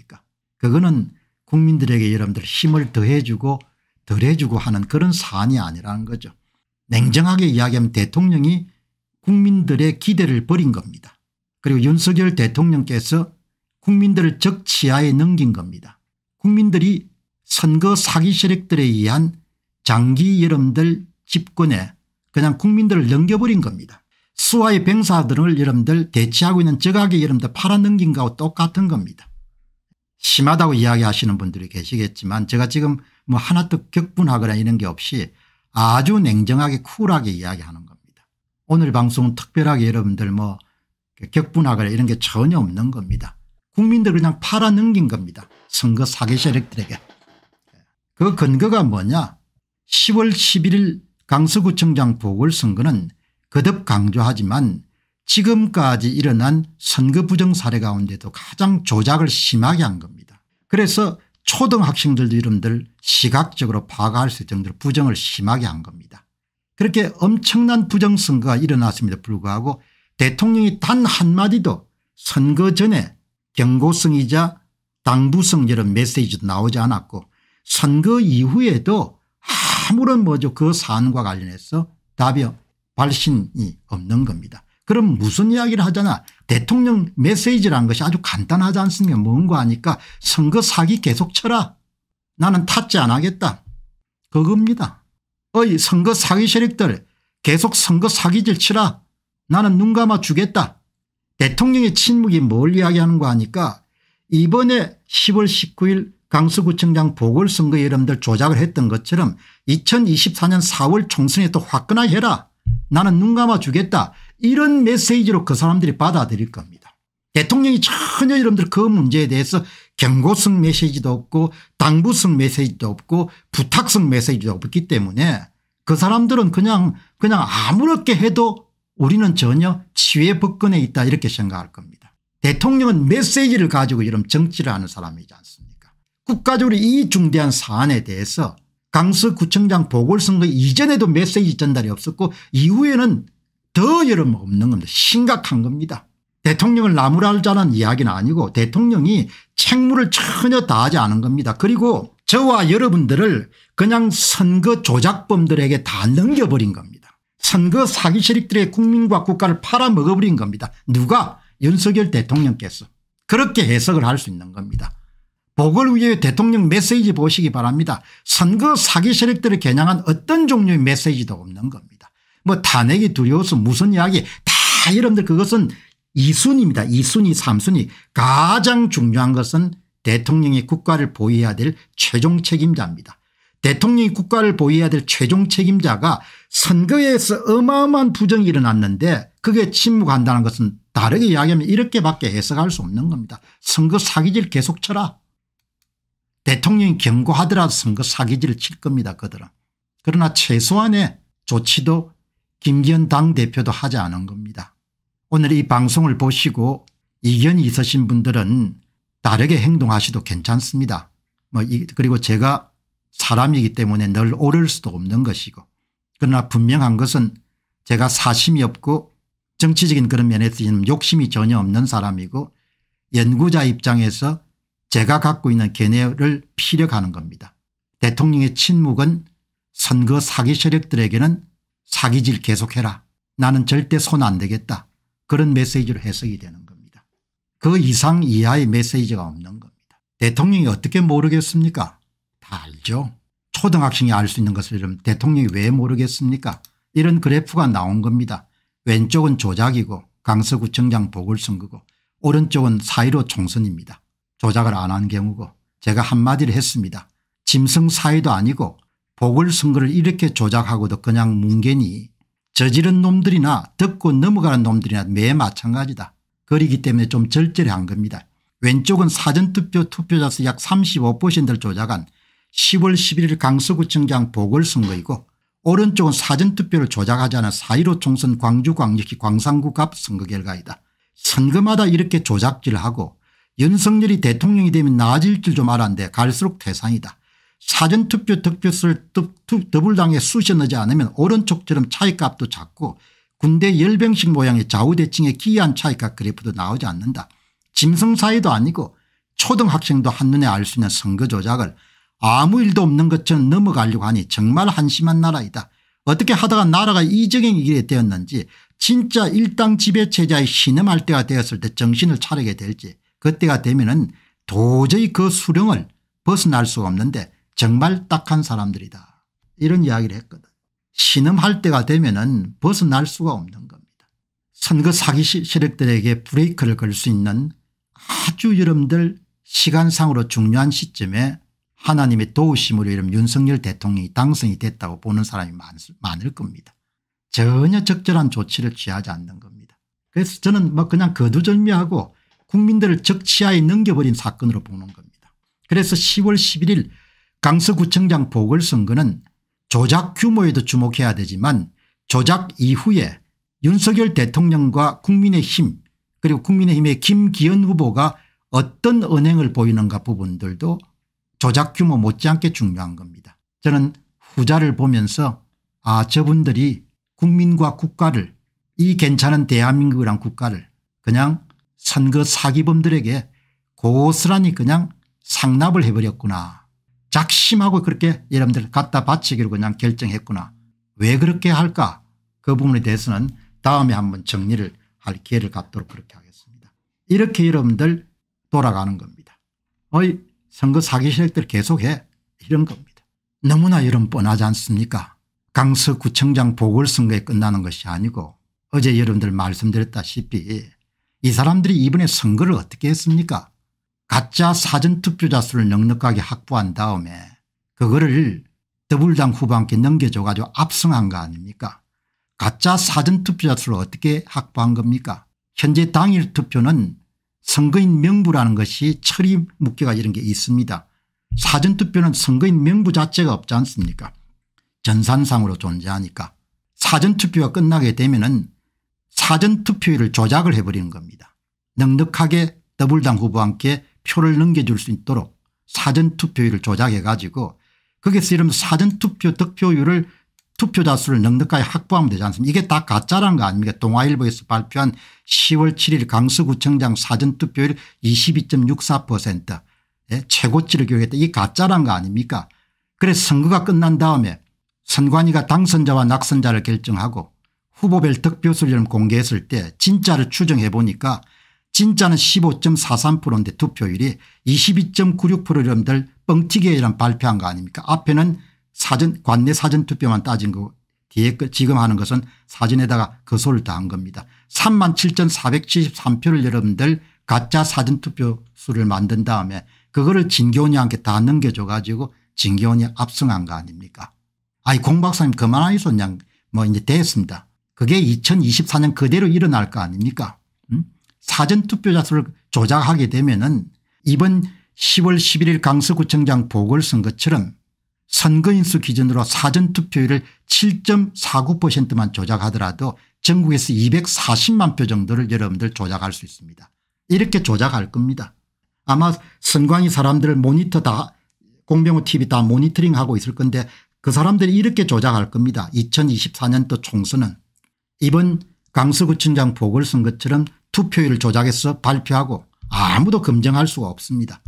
그거는 국민들에게 여러분들 힘을 더해주고 덜해주고 하는 그런 사안이 아니라는 거죠. 냉정하게 이야기하면 대통령이 국민들의 기대를 버린 겁니다. 그리고 윤석열 대통령께서 국민들을 적치하에 넘긴 겁니다. 국민들이 선거 사기 세력들에 의한 장기 여러분들 집권에 그냥 국민들을 넘겨버린 겁니다. 수와의 병사들을 여러분들 대치하고 있는 적하게 여러분들 팔아넘긴 거하고 똑같은 겁니다. 심하다고 이야기하시는 분들이 계시겠지만 제가 지금 뭐 하나도 격분하거나 이런 게 없이 아주 냉정하게 쿨하게 이야기하는 겁니다. 오늘 방송은 특별하게 여러분들 뭐 격분하거나 이런 게 전혀 없는 겁니다. 국민들 그냥 팔아넘긴 겁니다. 선거 사기 세력들에게. 그 근거가 뭐냐 10월 11일 강서구청장 보궐선거는 거듭 강조하지만 지금까지 일어난 선거 부정 사례 가운데도 가장 조작을 심하게 한 겁니다. 그래서 초등학생들도 이름들 시각적으로 파악할 수 있을 정도로 부정을 심하게 한 겁니다. 그렇게 엄청난 부정선거가 일어났음에도 불구하고 대통령이 단 한마디도 선거 전에 경고성이자 당부성 이런 메시지도 나오지 않았고 선거 이후에도 아무런 뭐죠 그 사안과 관련해서 답이 발신이 없는 겁니다. 그럼 무슨 이야기를 하잖아. 대통령 메시지란 것이 아주 간단하지 않습니까 뭔가 하니까 선거 사기 계속 쳐라. 나는 탓지 안 하겠다. 그겁니다. 어이 선거 사기 세력들 계속 선거 사기질 치라. 나는 눈 감아 주겠다. 대통령의 침묵이 뭘 이야기하는 거 하니까 이번에 10월 19일 강서구청장 보궐선거 여러분들 조작을 했던 것처럼 2024년 4월 총선에 또 화끈하게 해라. 나는 눈 감아 주겠다. 이런 메시지로 그 사람들이 받아들일 겁니다. 대통령이 전혀 여러분들 그 문제에 대해서 경고성 메시지도 없고 당부성 메시지도 없고 부탁성 메시지도 없기 때문에 그 사람들은 그냥 그냥 아무렇게 해도 우리는 전혀 치외 법권에 있다 이렇게 생각할 겁니다. 대통령은 메시지를 가지고 이런 정치를 하는 사람이지 않습니까 국가적으로 이 중대한 사안에 대해서 강서구청장 보궐선거 이전에도 메시지 전달이 없었고 이후에는 더 여러분 없는 겁니다. 심각한 겁니다. 대통령을 나무랄자는 이야기는 아니고 대통령이 책무를 전혀 다하지 않은 겁니다. 그리고 저와 여러분들을 그냥 선거 조작범들에게 다 넘겨버린 겁니다. 선거 사기 세력들의 국민과 국가를 팔아먹어버린 겁니다. 누가 윤석열 대통령께서 그렇게 해석을 할 수 있는 겁니다. 복을 위해 대통령 메시지 보시기 바랍니다. 선거 사기 세력들을 겨냥한 어떤 종류의 메시지도 없는 겁니다. 뭐 탄핵이 두려워서 무슨 이야기 다 여러분들 그것은 2순위입니다. 2순위 3순위 가장 중요한 것은 대통령이 국가를 보유해야 될 최종 책임자입니다. 대통령이 국가를 보유해야 될 최종 책임자가 선거에서 어마어마한 부정이 일어났는데 그게 침묵한다는 것은 다르게 이야기하면 이렇게밖에 해석할 수 없는 겁니다. 선거 사기질 계속 쳐라. 대통령이 경고하더라도 선거 사기질을 칠 겁니다. 그들은. 그러나 최소한의 조치도 김기현 당대표도 하지 않은 겁니다. 오늘 이 방송을 보시고 이견이 있으신 분들은 다르게 행동하시도 괜찮습니다. 뭐 그리고 제가 사람이기 때문에 늘 오를 수도 없는 것이고 그러나 분명한 것은 제가 사심이 없고 정치적인 그런 면에서 욕심이 전혀 없는 사람이고 연구자 입장에서 제가 갖고 있는 견해를 피력하는 겁니다. 대통령의 침묵은 선거 사기 세력들에게는 사기질 계속해라. 나는 절대 손 안 되겠다. 그런 메시지로 해석이 되는 겁니다. 그 이상 이하의 메시지가 없는 겁니다. 대통령이 어떻게 모르겠습니까? 다 알죠. 초등학생이 알 수 있는 것을 대통령이 왜 모르겠습니까? 이런 그래프가 나온 겁니다. 왼쪽은 조작이고 강서구청장 보궐선거고 오른쪽은 사이로 총선입니다. 조작을 안 한 경우고 제가 한마디를 했습니다. 짐승 사이도 아니고 보궐선거를 이렇게 조작하고도 그냥 뭉개니 저지른 놈들이나 듣고 넘어가는 놈들이나 매 마찬가지다. 그리기 때문에 좀 절제한 겁니다. 왼쪽은 사전투표 투표자 수 약 35%를 조작한 10월 11일 강서구청장 보궐선거이고 오른쪽은 사전투표를 조작하지 않은 4.15 총선 광주광역시 광산구 갑 선거 결과이다. 선거마다 이렇게 조작질하고 을 연성열이 대통령이 되면 나아질 줄 좀 알았는데 갈수록 태상이다 사전투표 득표수를 더블당에 쑤셔 넣지 않으면 오른쪽처럼 차이값도 작고 군대 열병식 모양의 좌우대칭의 기이한 차이값 그래프도 나오지 않는다. 짐승 사이도 아니고 초등학생도 한눈에 알 수 있는 선거 조작을 아무 일도 없는 것처럼 넘어가려고 하니 정말 한심한 나라이다. 어떻게 하다가 나라가 이지길이 되었는지 진짜 일당 지배체제의 신음할 때가 되었을 때 정신을 차리게 될지 그때가 되면 은 도저히 그 수령을 벗어날 수가 없는데 정말 딱한 사람들이다 이런 이야기를 했거든. 신음할 때가 되면 은 벗어날 수가 없는 겁니다. 선거 사기 세력들에게 브레이크를 걸 수 있는 아주 여러분들 시간상으로 중요한 시점에 하나님의 도우심으로 이름 윤석열 대통령이 당선이 됐다고 보는 사람이 많, 을 겁니다. 전혀 적절한 조치를 취하지 않는 겁니다. 그래서 저는 뭐 그냥 거두절미하고 국민들을 적치하에 넘겨버린 사건으로 보는 겁니다. 그래서 10월 11일 강서구청장 보궐선거는 조작 규모에도 주목해야 되지만 조작 이후에 윤석열 대통령과 국민의힘 그리고 국민의힘의 김기현 후보가 어떤 은행을 보이는가 부분들도 조작 규모 못지않게 중요한 겁니다. 저는 후자를 보면서 아 저분들이 국민과 국가를 이 괜찮은 대한민국이란 국가를 그냥 선거 사기범들에게 고스란히 그냥 상납을 해버렸구나 작심하고 그렇게 여러분들 갖다 바치기로 그냥 결정했구나. 왜 그렇게 할까 그 부분에 대해서는 다음에 한번 정리를 할 기회를 갖도록 그렇게 하겠습니다. 이렇게 여러분들 돌아가는 겁니다. 어이 선거 사기 세력들 계속해 이런 겁니다. 너무나 여러분 뻔하지 않습니까 강서구청장 보궐선거에 끝나는 것이 아니고 어제 여러분들 말씀드렸다시피 이 사람들이 이번에 선거를 어떻게 했습니까 가짜 사전투표자 수를 넉넉하게 확보한 다음에 그거를 더불당 후반께 보 넘겨줘 가지고 압승한 거 아닙니까 가짜 사전투표자 수를 어떻게 확보한 겁니까 현재 당일 투표는 선거인 명부라는 것이 처리 묶여가 이런 게 있습니다. 사전투표는 선거인 명부 자체가 없지 않습니까 전산상으로 존재하니까 사전투표가 끝나게 되면 은 사전투표율을 조작을 해버리는 겁니다. 넉넉하게 더블당 후보와 함께 표를 넘겨줄 수 있도록 사전투표율을 조작해 가지고 그게 서이면 사전투표 득표율을 투표자 수를 넉넉하게 확보하면 되지 않습니까 이게 다 가짜라는 거 아닙니까 동아일보에서 발표한 10월 7일 강서구청장 사전투표율 22.64% 예? 최고치를 기록했다 이 가짜라는 거 아닙니까 그래서 선거가 끝난 다음에 선관위가 당선자와 낙선자를 결정하고 후보별 득표수를 공개했을 때 진짜를 추정해 보니까 진짜는 15.43%인데 투표율이 22.96%이름들 뻥튀기란 발표한 거 아닙니까 앞에는 사전 관내 사전투표만 따진 거고 뒤에 지금 하는 것은 사전에다가 거소를 다 한 겁니다. 37,473표를 여러분들 가짜 사전투표 수를 만든 다음에 그거를 진교원이한테다 넘겨줘 가지고 진교원이 압승한 거 아닙니까 아이 공 박사님 그만하이소 냥뭐 이제 됐습니다. 그게 2024년 그대로 일어날 거 아닙니까 응? 사전투표자 수를 조작하게 되면 은 이번 10월 11일 강서구청장 보궐선거처럼 선거인수 기준으로 사전투표율을 7.49%만 조작하더라도 전국에서 240만 표 정도를 여러분들 조작할 수 있습니다. 이렇게 조작할 겁니다. 아마 선관위 사람들을 모니터 다 공병호 TV 다 모니터링하고 있을 건데 그 사람들이 이렇게 조작할 겁니다. 2024년도 총선은 이번 강서구청장 보궐선거처럼 투표율을 조작해서 발표하고 아무도 검증할 수가 없습니다.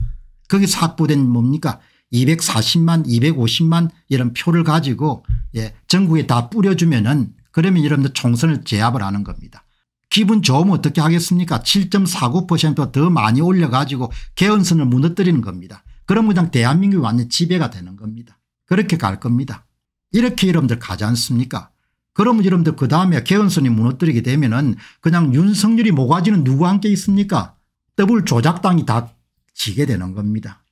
거기서 확보된 뭡니까 240만 250만 이런 표를 가지고 예, 전국에 다 뿌려주면 은 그러면 여러분들 총선을 제압을 하는 겁니다. 기분 좋으면 어떻게 하겠습니까 7.49%더 많이 올려가지고 개헌선을 무너뜨리는 겁니다. 그럼 그냥 대한민국이 완전 지배가 되는 겁니다. 그렇게 갈 겁니다. 이렇게 여러분들 가지 않습니까 그러면 여러분들 그 다음에 개헌선이 무너뜨리게 되면 은 그냥 윤석열이 모가지는 누구 함께 있습니까 더블 조작당이 다 지게 되는 겁니다.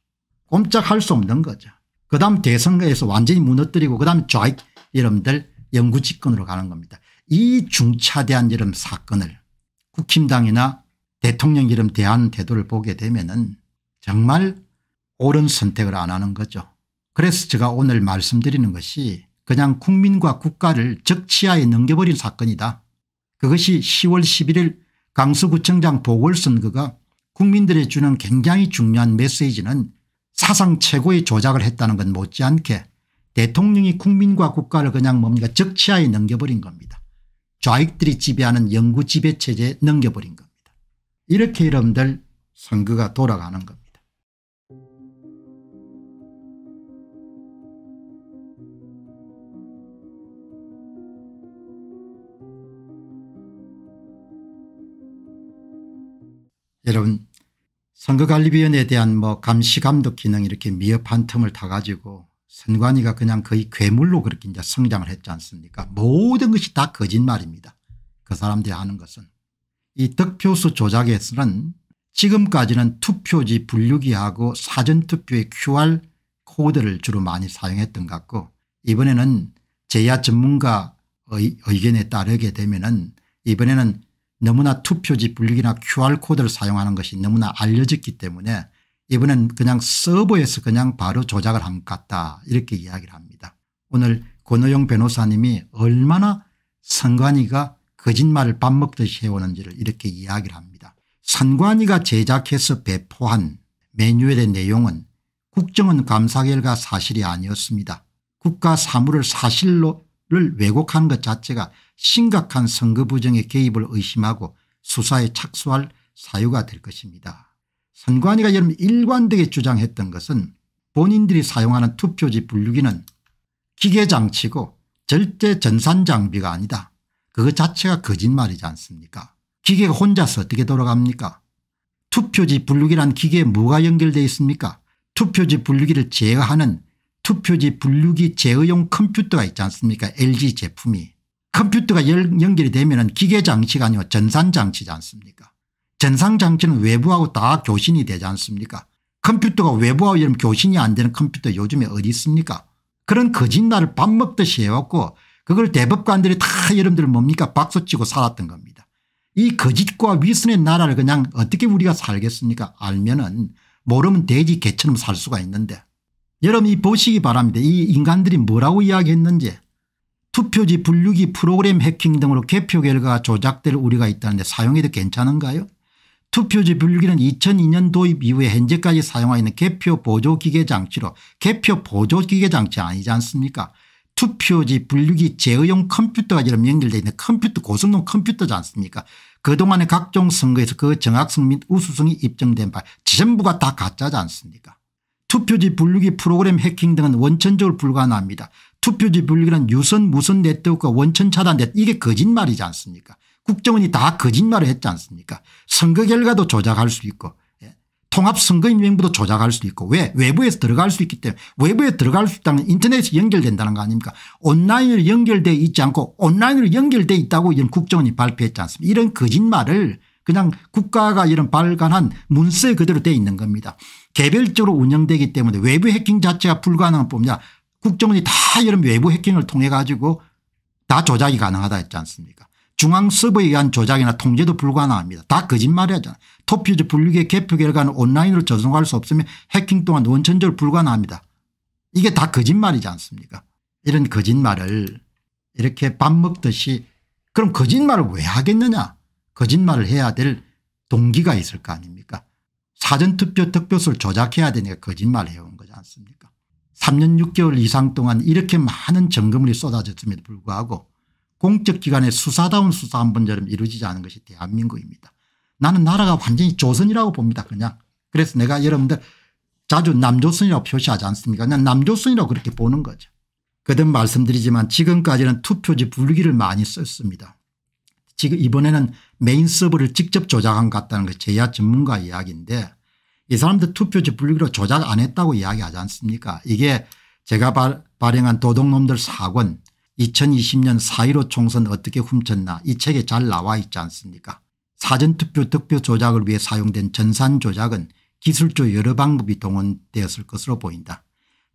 꼼짝할 수 없는 거죠. 그 다음 대선에서 완전히 무너뜨리고 그 다음 좌익 여러분들 영구집권으로 가는 겁니다. 이 중차대한 이름 사건을 국힘당이나 대통령 이름 대한 태도를 보게 되면 은 정말 옳은 선택을 안 하는 거죠. 그래서 제가 오늘 말씀드리는 것이 그냥 국민과 국가를 적치하에 넘겨버린 사건이다. 그것이 10월 11일 강서구청장 보궐선거가 국민들이 주는 굉장히 중요한 메시지는 사상 최고의 조작을 했다는 건 못지않게 대통령이 국민과 국가를 그냥 뭡니까 적치하에 넘겨버린 겁니다. 좌익들이 지배하는 영구 지배체제에 넘겨버린 겁니다. 이렇게 여러분들 선거가 돌아가는 겁니다. 여러분 선거관리위원회에 대한 뭐 감시감독 기능 이렇게 이 미흡한 틈을 타가지고 선관위가 그냥 거의 괴물로 그렇게 이제 성장을 했지 않습니까 모든 것이 다 거짓말입니다. 그 사람들이 하는 것은. 이 득표수 조작에서는 지금까지는 투표지 분류기하고 사전투표의 QR 코드를 주로 많이 사용했던 것 같고 이번에는 제야 전문가의 의견에 따르게 되면 은 이번에는 너무나 투표지 분류기나 QR코드를 사용하는 것이 너무나 알려졌기 때문에 이번엔 그냥 서버에서 그냥 바로 조작을 한 것 같다 이렇게 이야기를 합니다. 오늘 권호영 변호사님이 얼마나 선관위가 거짓말을 밥 먹듯이 해오는지를 이렇게 이야기를 합니다. 선관위가 제작해서 배포한 매뉴얼의 내용은 국정원 감사 결과 사실이 아니었습니다. 국가 사무를 사실로를 왜곡한 것 자체가 심각한 선거 부정의 개입을 의심하고 수사에 착수할 사유가 될 것입니다. 선관위가 여름 일관되게 주장했던 것은 본인들이 사용하는 투표지 분류기는 기계장치고 절대 전산장비가 아니다. 그것 자체가 거짓말이지 않습니까 기계가 혼자서 어떻게 돌아갑니까 투표지 분류기란 기계에 뭐가 연결되어 있습니까 투표지 분류기를 제어하는 투표지 분류기 제어용 컴퓨터가 있지 않습니까 LG 제품이 컴퓨터가 연결이 되면 기계장치가 아니고 전산장치지 않습니까 전산장치는 외부하고 다 교신이 되지 않습니까 컴퓨터가 외부하고 이러면 교신이 안 되는 컴퓨터 요즘에 어디 있습니까 그런 거짓말을 밥 먹듯이 해왔고 그걸 대법관들이 다 여러분들 뭡니까 박수치고 살았던 겁니다. 이 거짓과 위선의 나라를 그냥 어떻게 우리가 살겠습니까 알면 은 모르면 돼지 개처럼 살 수가 있는데 여러분 이 보시기 바랍니다. 이 인간들이 뭐라고 이야기했는지 투표지 분류기 프로그램 해킹 등으로 개표 결과가 조작될 우려가 있다는데 사용해도 괜찮은가요 투표지 분류기는 2002년 도입 이후에 현재까지 사용하고 있는 개표 보조기계 장치로 개표 보조기계 장치 아니지 않습니까 투표지 분류기 제어용 컴퓨터가 지금 연결되어 있는 컴퓨터 고성능 컴퓨터지 않습니까 그동안의 각종 선거에서 그 정확성 및 우수성이 입증된 바 전부가 다 가짜지 않습니까 투표지 분류기 프로그램 해킹 등은 원천적으로 불가능합니다. 투표지 불리는 유선 무선 네트워크가 원천 차단 됐트 이게 거짓말이지 않습니까 국정원이 다 거짓말을 했지 않습니까 선거 결과도 조작할 수 있고 예, 통합선거인명부도 조작할 수 있고 왜 외부에서 들어갈 수 있기 때문에 외부에 들어갈 수있다면 인터넷이 연결된다는 거 아닙니까 온라인으로 연결돼 있지 않고 온라인으로 연결돼 있다고 이런 국정원이 발표했지 않습니까 이런 거짓말을 그냥 국가가 이런 발간한 문서에 그대로 돼 있는 겁니다. 개별적으로 운영되기 때문에 외부 해킹 자체가 불가능한 법이냐 국정원이 다 이런 외부 해킹을 통해 가지고 다 조작이 가능하다 했지 않습니까 중앙 서버에 의한 조작이나 통제도 불가능합니다. 다 거짓말이잖아요. 토퓨즈 분류계 개표 결과는 온라인으로 전송할수 없으면 해킹 동안 원천절 불가능합니다. 이게 다 거짓말이지 않습니까 이런 거짓말을 이렇게 밥 먹듯이 그럼 거짓말을 왜 하겠느냐 거짓말을 해야 될 동기가 있을 거 아닙니까 사전투표 특표수를 조작해야 되니까 거짓말 해온 거지 않습니까 3년 6개월 이상 동안 이렇게 많은 점검이 쏟아졌음에도 불구하고 공적기관의 수사다운 수사 한 번처럼 이루어지지 않은 것이 대한민국입니다. 나는 나라가 완전히 조선이라고 봅니다 그냥. 그래서 내가 여러분들 자주 남조선이라고 표시하지 않습니까 그냥 남조선이라고 그렇게 보는 거죠. 거듭 말씀드리지만 지금까지는 투표지 분류기를 많이 썼습니다. 지금 이번에는 메인 서버를 직접 조작한 것 같다는 것이 제야 전문가 이야기인데 이 사람들 투표지 분리기로 조작 안 했다고 이야기하지 않습니까 이게 제가 발, 발행한 도둑놈들 사권 2020년 4.15 총선 어떻게 훔쳤나 이 책에 잘 나와 있지 않습니까 사전투표 득표 조작을 위해 사용된 전산 조작은 기술적 여러 방법이 동원되었을 것으로 보인다.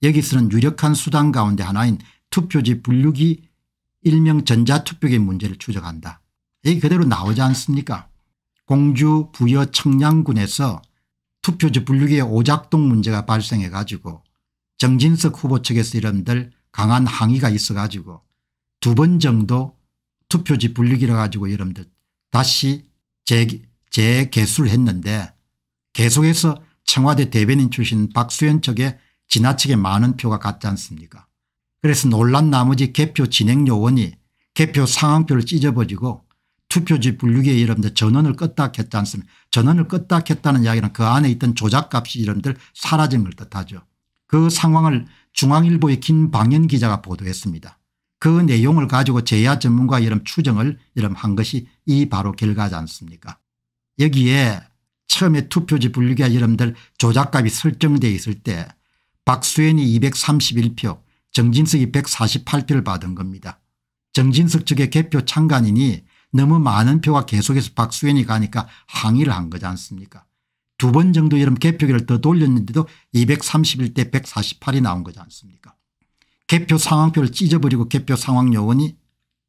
여기서는 유력한 수단 가운데 하나인 투표지 분류기 일명 전자투표기 문제를 추적한다. 이 그대로 나오지 않습니까 공주 부여 청량군에서 투표지 분류기의 오작동 문제가 발생해 가지고 정진석 후보 측에서 이런들 강한 항의가 있어 가지고 두 번 정도 투표지 분류기를 가지고 여러분들 다시 재개수를 했는데 계속해서 청와대 대변인 출신 박수현 측에 지나치게 많은 표가 갔지 않습니까 그래서 논란 나머지 개표 진행 요원이 개표 상황표를 찢어버리고 투표지 분류기에 이름들 전원을 껐다 켰다 않습니까 전원을 껐다 켰다는 이야기는 그 안에 있던 조작값이 이름들 사라진 걸 뜻하죠. 그 상황을 중앙일보의 김방현 기자가 보도했습니다. 그 내용을 가지고 제야 전문가 이름 추정을 이름 한 것이 이 바로 결과지 않습니까 여기에 처음에 투표지 분류기와 이름들 조작값이 설정되어 있을 때 박수현이 231표 정진석이 148표를 받은 겁니다. 정진석 측의 개표 참관인이 너무 많은 표가 계속해서 박수현이 가니까 항의를 한 거지 않습니까 두 번 정도 이런 개표기를 더 돌렸는데도 231대 148이 나온 거지 않습니까 개표 상황표를 찢어버리고 개표 상황 요원이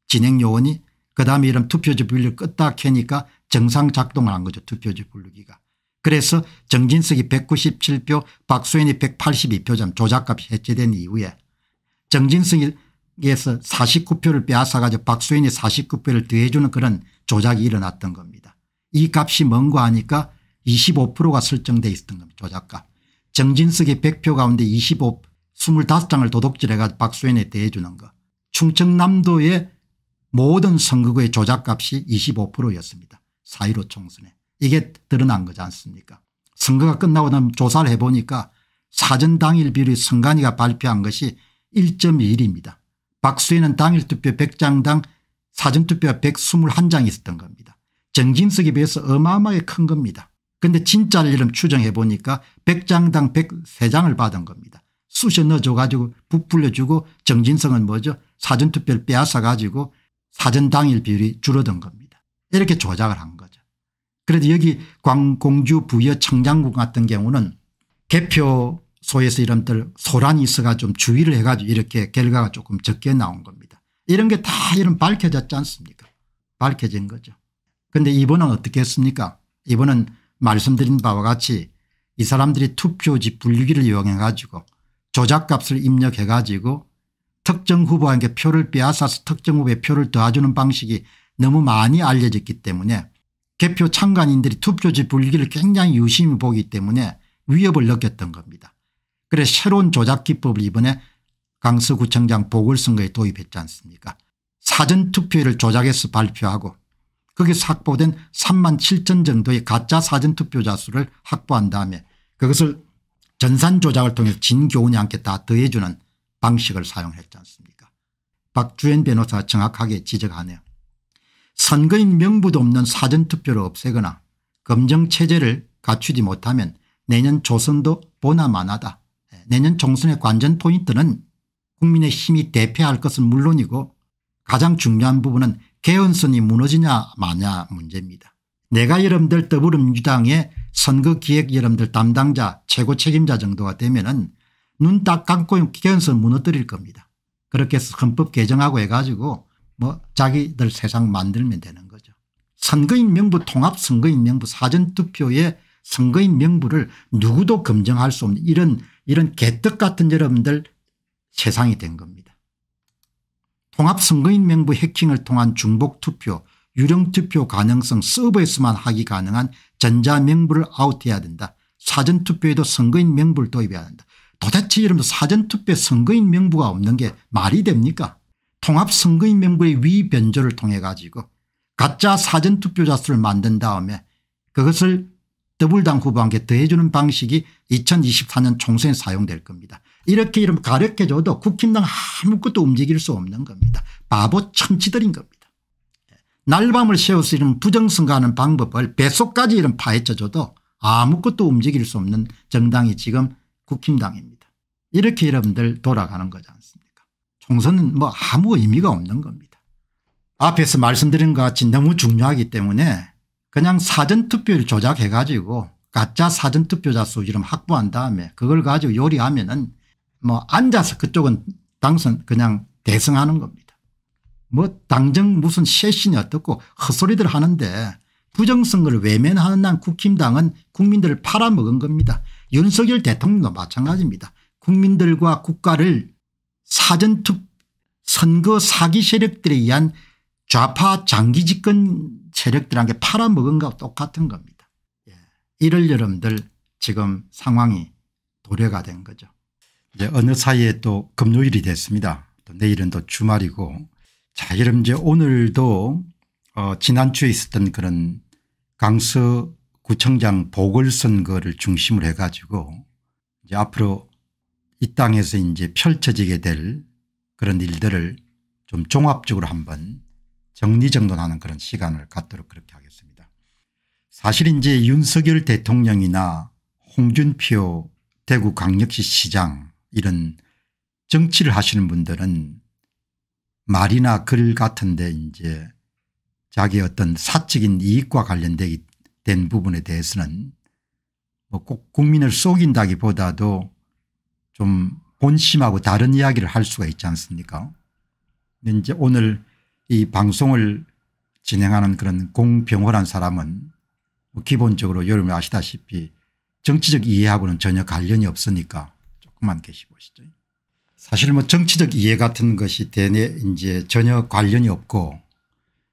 진행 요원이 그다음에 이런 투표지 분류를 끄다캐니까 정상 작동을 한 거죠 투표지 분류기가. 그래서 정진석이 197표 박수현이 182표점 조작값이 해체된 이후에 정진석이 에서 49표를 빼앗아가지고 박수현이 49표를 더해주는 그런 조작이 일어났던 겁니다. 이 값이 뭔가 하니까 25%가 설정돼 있었던 겁니다. 조작값. 정진석의 100표 가운데 25, 25장을 도둑질해가지고 박수현에 대해주는 거. 충청남도의 모든 선거구의 조작값이 25%였습니다. 4.15 총선에. 이게 드러난 거지 않습니까 선거가 끝나고 나면 조사를 해보니까 사전 당일 비율이 선관위가 발표한 것이 1.1입니다. 박수희는 당일투표 100장당 사전투표가 121장이 있었던 겁니다. 정진석에 비해서 어마어마하게 큰 겁니다. 근데 진짜를 이름 추정해 보니까 100장당 103장을 받은 겁니다. 쑤셔 넣어줘 가지고 부풀려주고 정진석은 뭐죠 사전투표를 빼앗아 가지고 사전 당일 비율이 줄어든 겁니다. 이렇게 조작을 한 거죠. 그래도 여기 광공주 부여 청장국 같은 경우는 개표 소에서 이런들 소란이 있어가 좀 주의를 해가지고 이렇게 결과가 조금 적게 나온 겁니다. 이런 게 다 이런 밝혀졌지 않습니까 밝혀진 거죠. 그런데 이번은 어떻게 했습니까 이번은 말씀드린 바와 같이 이 사람들이 투표지 분류기를 이용해 가지고 조작값을 입력해 가지고 특정 후보에게 표를 빼앗아서 특정 후보에 표를 더해주는 방식이 너무 많이 알려졌기 때문에 개표 참관인들이 투표지 분류기를 굉장히 유심히 보기 때문에 위협을 느꼈던 겁니다. 그래 새로운 조작기법을 이번에 강서구청장 보궐선거에 도입했지 않습니까 사전투표율을 조작해서 발표하고 거기에 확보된 3만 7천 정도의 가짜 사전투표자 수를 확보한 다음에 그것을 전산 조작을 통해서 진교훈이 함께 다 더해주는 방식을 사용했지 않습니까 박주현 변호사가 정확하게 지적하네요. 선거인 명부도 없는 사전투표를 없애거나 검정체제를 갖추지 못하면 내년 조선도 보나마나다. 내년 총선의 관전 포인트는 국민의 힘이 대패할 것은 물론이고 가장 중요한 부분은 개헌선이 무너지냐 마냐 문제입니다. 내가 여러분들 더불어민주당의 선거기획 여러분들 담당자 최고 책임자 정도가 되면 은눈 딱 감고 개헌선 무너뜨릴 겁니다. 그렇게 해서 헌법 개정하고 해가지고 뭐 자기들 세상 만들면 되는 거죠. 선거인 명부 통합 선거인 명부 사전투표에 선거인 명부를 누구도 검증할 수 없는 이런 이런 개떡 같은 여러분들 세상이 된 겁니다. 통합선거인 명부 해킹을 통한 중복투표 유령투표 가능성 서버에서만 하기 가능한 전자명부를 아웃해야 된다. 사전투표에도 선거인 명부를 도입해야 한다. 도대체 여러분들 사전투표에 선거인 명부가 없는 게 말이 됩니까 통합선거인 명부의 위변조를 통해 가지고 가짜 사전투표자 수를 만든 다음에 그것을 더블당 후보한테 더해주는 방식이 2024년 총선에 사용될 겁니다. 이렇게 이름 가력해줘도 국힘당 아무것도 움직일 수 없는 겁니다. 바보 참치들인 겁니다. 예. 날밤을 세워서 이런 부정선거하는 방법을 배속까지 이런 파헤쳐줘도 아무것도 움직일 수 없는 정당이 지금 국힘당입니다. 이렇게 여러분들 돌아가는 거지 않습니까 총선은 뭐 아무 의미가 없는 겁니다. 앞에서 말씀드린 것 같이 너무 중요하기 때문에 그냥 사전투표를 조작해가지고 가짜 사전투표자 수 이름 확보한 다음에 그걸 가지고 요리하면은 뭐 앉아서 그쪽은 당선 그냥 대승하는 겁니다. 뭐 당정 무슨 쇄신이 어떻고 헛소리들 하는데 부정선거를 외면하는 난 국힘당은 국민들을 팔아먹은 겁니다. 윤석열 대통령도 마찬가지입니다. 국민들과 국가를 사전투 선거 사기 세력들에 의한 좌파 장기 집권 세력들한테 팔아먹은 것과 똑같은 겁니다. 예. 이럴 여러분들 지금 상황이 도래가 된 거죠. 이제 어느 사이에 또 금요일이 됐습니다. 또 내일은 또 주말이고 자 여러분 이제 오늘도 어 지난주에 있었던 그런 강서 구청장 보궐선거를 중심으로 해가지고 이제 앞으로 이 땅에서 이제 펼쳐지게 될 그런 일들을 좀 종합적으로 한번 정리정돈하는 그런 시간을 갖도록 그렇게 하겠습니다. 사실 이제 윤석열 대통령이나 홍준표 대구 강력시 시장 이런 정치를 하시는 분들은 말이나 글 같은데 이제 자기 어떤 사적인 이익과 관련된 부분에 대해서는 뭐 꼭 국민을 속인다기보다도 좀 본심하고 다른 이야기를 할 수가 있지 않습니까? 이제 오늘 이 방송을 진행하는 그런 공병호란 사람은 기본적으로 여러분 아시다시피 정치적 이해하고는 전혀 관련이 없으니까 조금만 계시보시죠. 사실 뭐 정치적 이해 같은 것이 대내 이제 전혀 관련이 없고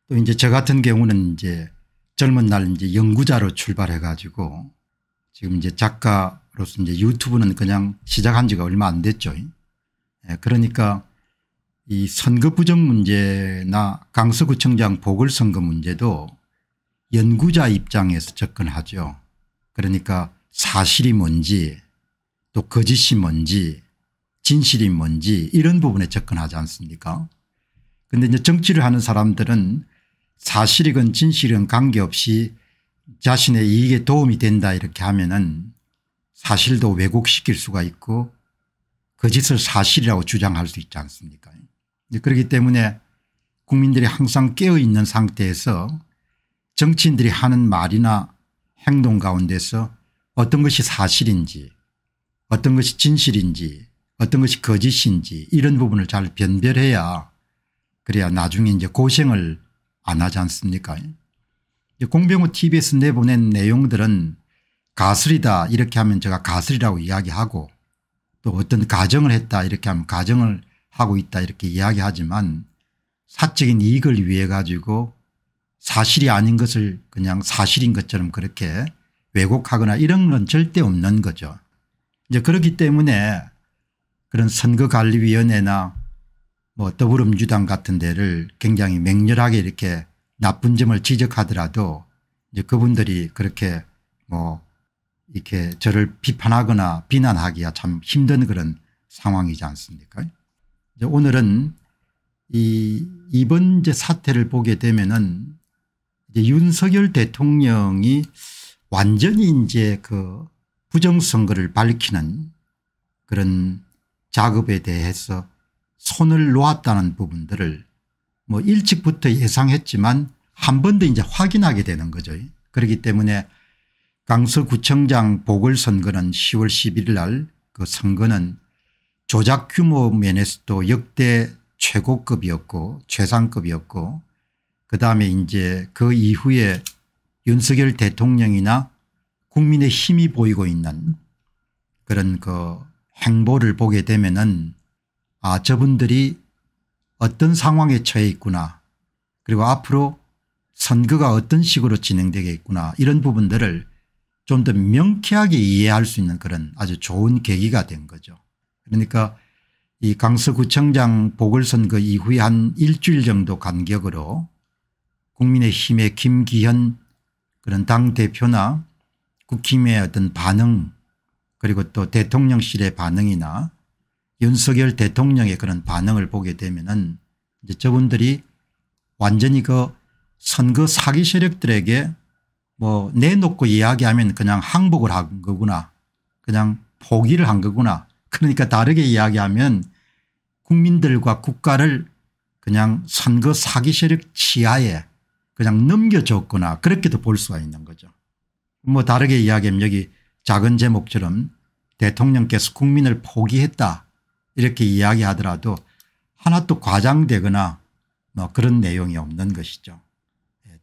또 이제 저 같은 경우는 이제 젊은 날 이제 연구자로 출발해 가지고 지금 이제 작가로서 이제 유튜브는 그냥 시작한 지가 얼마 안 됐죠. 예, 그러니까 이 선거 부정 문제나 강서구청장 보궐선거 문제도 연구자 입장에서 접근하죠. 그러니까 사실이 뭔지 또 거짓이 뭔지 진실이 뭔지 이런 부분에 접근하지 않습니까 그런데 이제 정치를 하는 사람들은 사실이건 진실은 관계없이 자신의 이익에 도움이 된다 이렇게 하면은 사실도 왜곡시킬 수가 있고 거짓을 사실이라고 주장할 수 있지 않습니까 그렇기 때문에 국민들이 항상 깨어있는 상태에서 정치인들이 하는 말이나 행동 가운데서 어떤 것이 사실인지 어떤 것이 진실인지 어떤 것이 거짓인지 이런 부분을 잘 변별해야 그래야 나중에 이제 고생을 안 하지 않습니까 공병호 tv에서 내보낸 내용들은 가슬이다 이렇게 하면 제가 가슬이라고 이야기하고 또 어떤 가정을 했다 이렇게 하면 가정을 하고 있다 이렇게 이야기하지만 사적인 이익을 위해 가지고 사실이 아닌 것을 그냥 사실인 것처럼 그렇게 왜곡하거나 이런 건 절대 없는 거죠. 이제 그렇기 때문에 그런 선거관리위원회나 뭐 더불어민주당 같은 데를 굉장히 맹렬하게 이렇게 나쁜 점을 지적하더라도 이제 그분들이 그렇게 뭐 이렇게 저를 비판하거나 비난하기가 참 힘든 그런 상황이지 않습니까? 오늘은 이 이번 제 사태를 보게 되면은 윤석열 대통령이 완전히 이제 그 부정선거를 밝히는 그런 작업에 대해서 손을 놓았다는 부분들을 뭐 일찍부터 예상했지만 한 번더 이제 확인하게 되는 거죠. 그렇기 때문에 강서구청장 보궐선거는 10월 11일 날 그 선거는 조작 규모 면에서도 역대 최고급이었고 최상급이었고 그다음에 이제 그 이후에 윤석열 대통령이나 국민의 힘이 보이고 있는 그런 그 행보를 보게 되면은 아 저분들이 어떤 상황에 처해 있구나 그리고 앞으로 선거가 어떤 식으로 진행되겠구나 이런 부분들을 좀 더 명쾌하게 이해할 수 있는 그런 아주 좋은 계기가 된 거죠. 그러니까 이 강서구청장 보궐선거 이후에 한 일주일 정도 간격으로 국민의힘의 김기현 그런 당대표나 국힘의 어떤 반응 그리고 또 대통령실의 반응이나 윤석열 대통령의 그런 반응을 보게 되면은 이제 저분들이 완전히 그 선거 사기 세력들에게 뭐 내놓고 이야기하면 그냥 항복을 한 거구나 그냥 포기를 한 거구나 그러니까 다르게 이야기하면 국민들과 국가를 그냥 선거 사기 세력 치하에 그냥 넘겨줬거나 그렇게도 볼 수가 있는 거죠. 뭐 다르게 이야기하면 여기 작은 제목처럼 대통령께서 국민을 포기했다 이렇게 이야기하더라도 하나도 과장되거나 뭐 그런 내용이 없는 것이죠.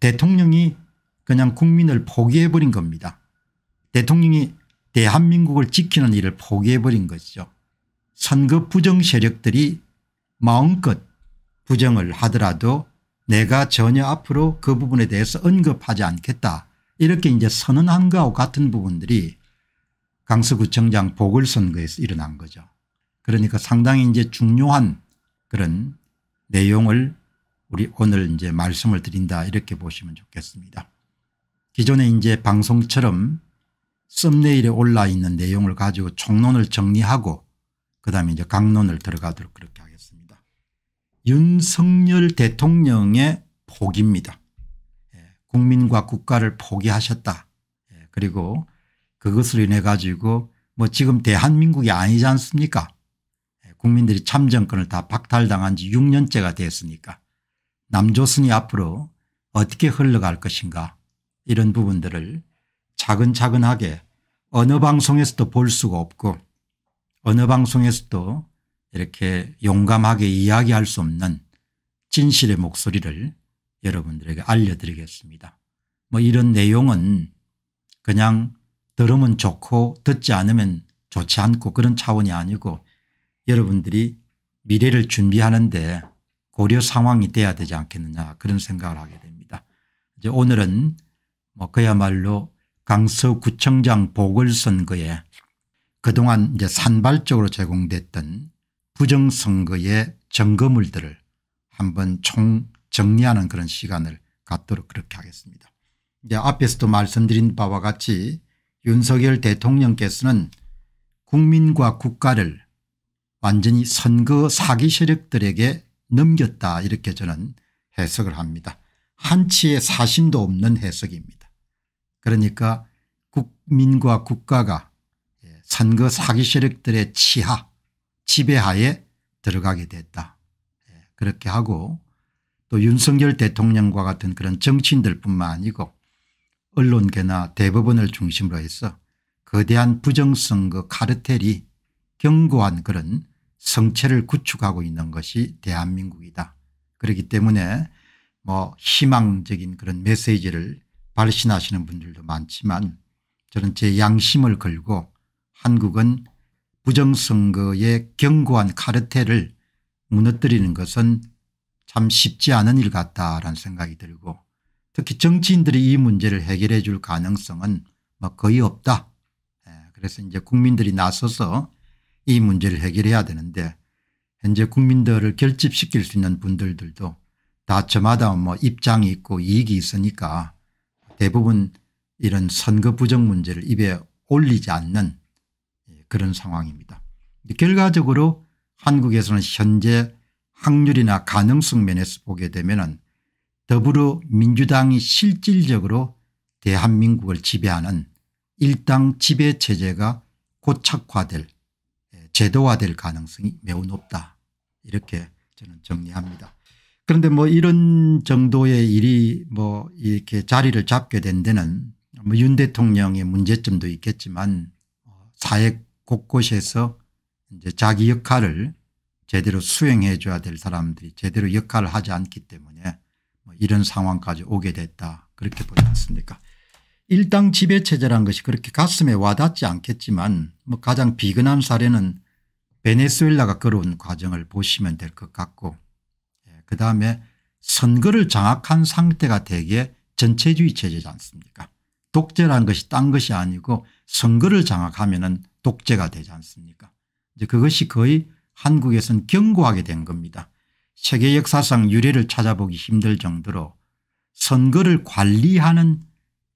대통령이 그냥 국민을 포기해버린 겁니다. 대통령이 대한민국을 지키는 일을 포기해버린 것이죠. 선거 부정 세력들이 마음껏 부정을 하더라도 내가 전혀 앞으로 그 부분에 대해서 언급하지 않겠다 이렇게 이제 선언한 거하고 같은 부분들이 강서구청장 보궐선거에서 일어난 거죠. 그러니까 상당히 이제 중요한 그런 내용을 우리 오늘 이제 말씀을 드린다 이렇게 보시면 좋겠습니다. 기존에 이제 방송처럼 썸네일에 올라 있는 내용을 가지고 총론을 정리하고 그다음에 이제 강론을 들어가도록 그렇게 하겠습니다. 윤석열 대통령의 포기입니다. 예, 국민과 국가를 포기하셨다. 예, 그리고 그것으 인해 가지고 뭐 지금 대한민국이 아니지 않습니까 예, 국민들이 참정권을 다 박탈당한 지 6년째가 됐으니까 남조선이 앞으로 어떻게 흘러갈 것인가 이런 부분들을 차근차근하게 어느 방송에서도 볼 수가 없고 어느 방송에서도 이렇게 용감하게 이야기할 수 없는 진실의 목소리를 여러분들에게 알려드리겠습니다. 뭐 이런 내용은 그냥 들으면 좋고 듣지 않으면 좋지 않고 그런 차원이 아니고 여러분들이 미래를 준비하는데 고려 상황이 돼야 되지 않겠느냐 그런 생각을 하게 됩니다. 이제 오늘은 뭐 그야말로 강서구청장 보궐선거에 그동안 이제 산발적으로 제공됐던 부정선거의 점검물들을 한번 총 정리하는 그런 시간을 갖도록 그렇게 하겠습니다. 이제 앞에서도 말씀드린 바와 같이 윤석열 대통령께서는 국민과 국가를 완전히 선거 사기 세력들에게 넘겼다 이렇게 저는 해석을 합니다. 한치의 사심도 없는 해석입니다. 그러니까 국민과 국가가 선거 사기 세력들의 치하 지배하에 들어가게 됐다. 예, 그렇게 하고 또 윤석열 대통령과 같은 그런 정치인들 뿐만 아니고 언론계나 대법원을 중심으로 해서 거대한 부정선거 카르텔이 견고한 그런 성체를 구축하고 있는 것이 대한민국이다. 그렇기 때문에 뭐 희망적인 그런 메시지를 발신하시는 분들도 많지만 저는 제 양심을 걸고 한국은 부정선거의 견고한 카르텔을 무너뜨리는 것은 참 쉽지 않은 일 같다라는 생각이 들고 특히 정치인들이 이 문제를 해결해 줄 가능성은 뭐 거의 없다. 예, 그래서 이제 국민들이 나서서 이 문제를 해결해야 되는데 현재 국민들을 결집시킬 수 있는 분들도 다 저마다 뭐 입장이 있고 이익이 있으니까 대부분 이런 선거 부정 문제를 입에 올리지 않는 예, 그런 상황입니다. 결과적으로 한국에서는 현재 확률이나 가능성 면에서 보게 되면 더불어민주당이 실질적으로 대한민국을 지배하는 일당 지배체제가 고착화될 예, 제도화될 가능성이 매우 높다 이렇게 저는 정리합니다. 그런데 뭐 이런 정도의 일이 뭐 이렇게 자리를 잡게 된 데는 뭐 윤 대통령의 문제점도 있겠지만 사회 곳곳에서 이제 자기 역할을 제대로 수행해 줘야 될 사람들이 제대로 역할을 하지 않기 때문에 뭐 이런 상황까지 오게 됐다 그렇게 보지 않습니까 일당 지배체제란 것이 그렇게 가슴에 와닿지 않겠지만 뭐 가장 비근한 사례는 베네수엘라가 걸어온 과정을 보시면 될 것 같고 그다음에 선거를 장악한 상태가 되게 전체주의 체제지 않습니까 독재란 것이 딴 것이 아니고 선거를 장악하면 은 독재가 되지 않습니까 이제 그것이 거의 한국에선 견고하게된 겁니다. 세계 역사상 유례를 찾아보기 힘들 정도로 선거를 관리하는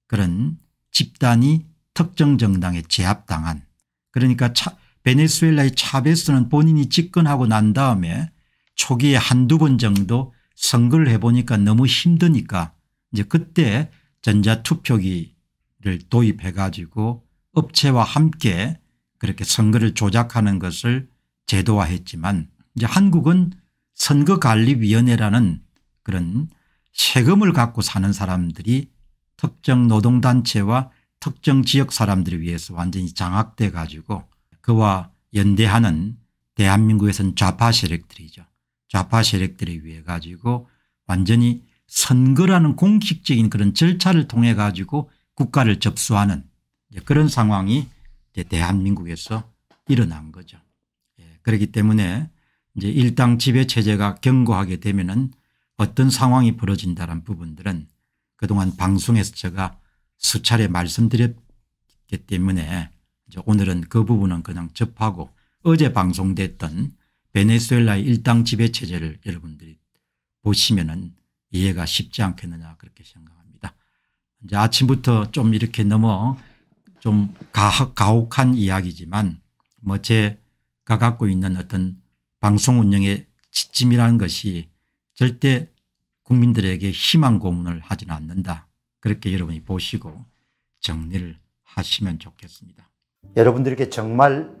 그런 집단이 특정 정당에 제압당한 그러니까 차 베네수엘라의 차베스는 본인이 집권하고 난 다음에 초기에 한두 번 정도 선거를 해보니까 너무 힘드니까 이제 그때 전자투표기를 도입해 가지고 업체와 함께 그렇게 선거를 조작하는 것을 제도화했지만 이제 한국은 선거관리위원회라는 그런 세금을 갖고 사는 사람들이 특정 노동단체와 특정 지역 사람들을 위해서 완전히 장악돼 가지고 그와 연대하는 대한민국에선 좌파 세력들이죠. 좌파 세력들에 의해 가지고 완전히 선거라는 공식적인 그런 절차를 통해 가지고 국가를 접수하는 그런 상황이 대한민국에서 일어난 거죠. 예, 그렇기 때문에 이제 일당 지배 체제가 견고하게 되면은 어떤 상황이 벌어진다는 부분들은 그동안 방송에서 제가 수차례 말씀드렸기 때문에 오늘은 그 부분은 그냥 접하고 어제 방송됐던 베네수엘라의 일당 지배 체제를 여러분들이 보시면은 이해가 쉽지 않겠느냐 그렇게 생각합니다. 이제 아침부터 좀 이렇게 넘어 좀 가혹한 이야기지만 뭐 제가 갖고 있는 어떤 방송 운영의 지침이라는 것이 절대 국민들에게 희망 고문을 하지는 않는다. 그렇게 여러분이 보시고 정리를 하시면 좋겠습니다. 여러분들에게 정말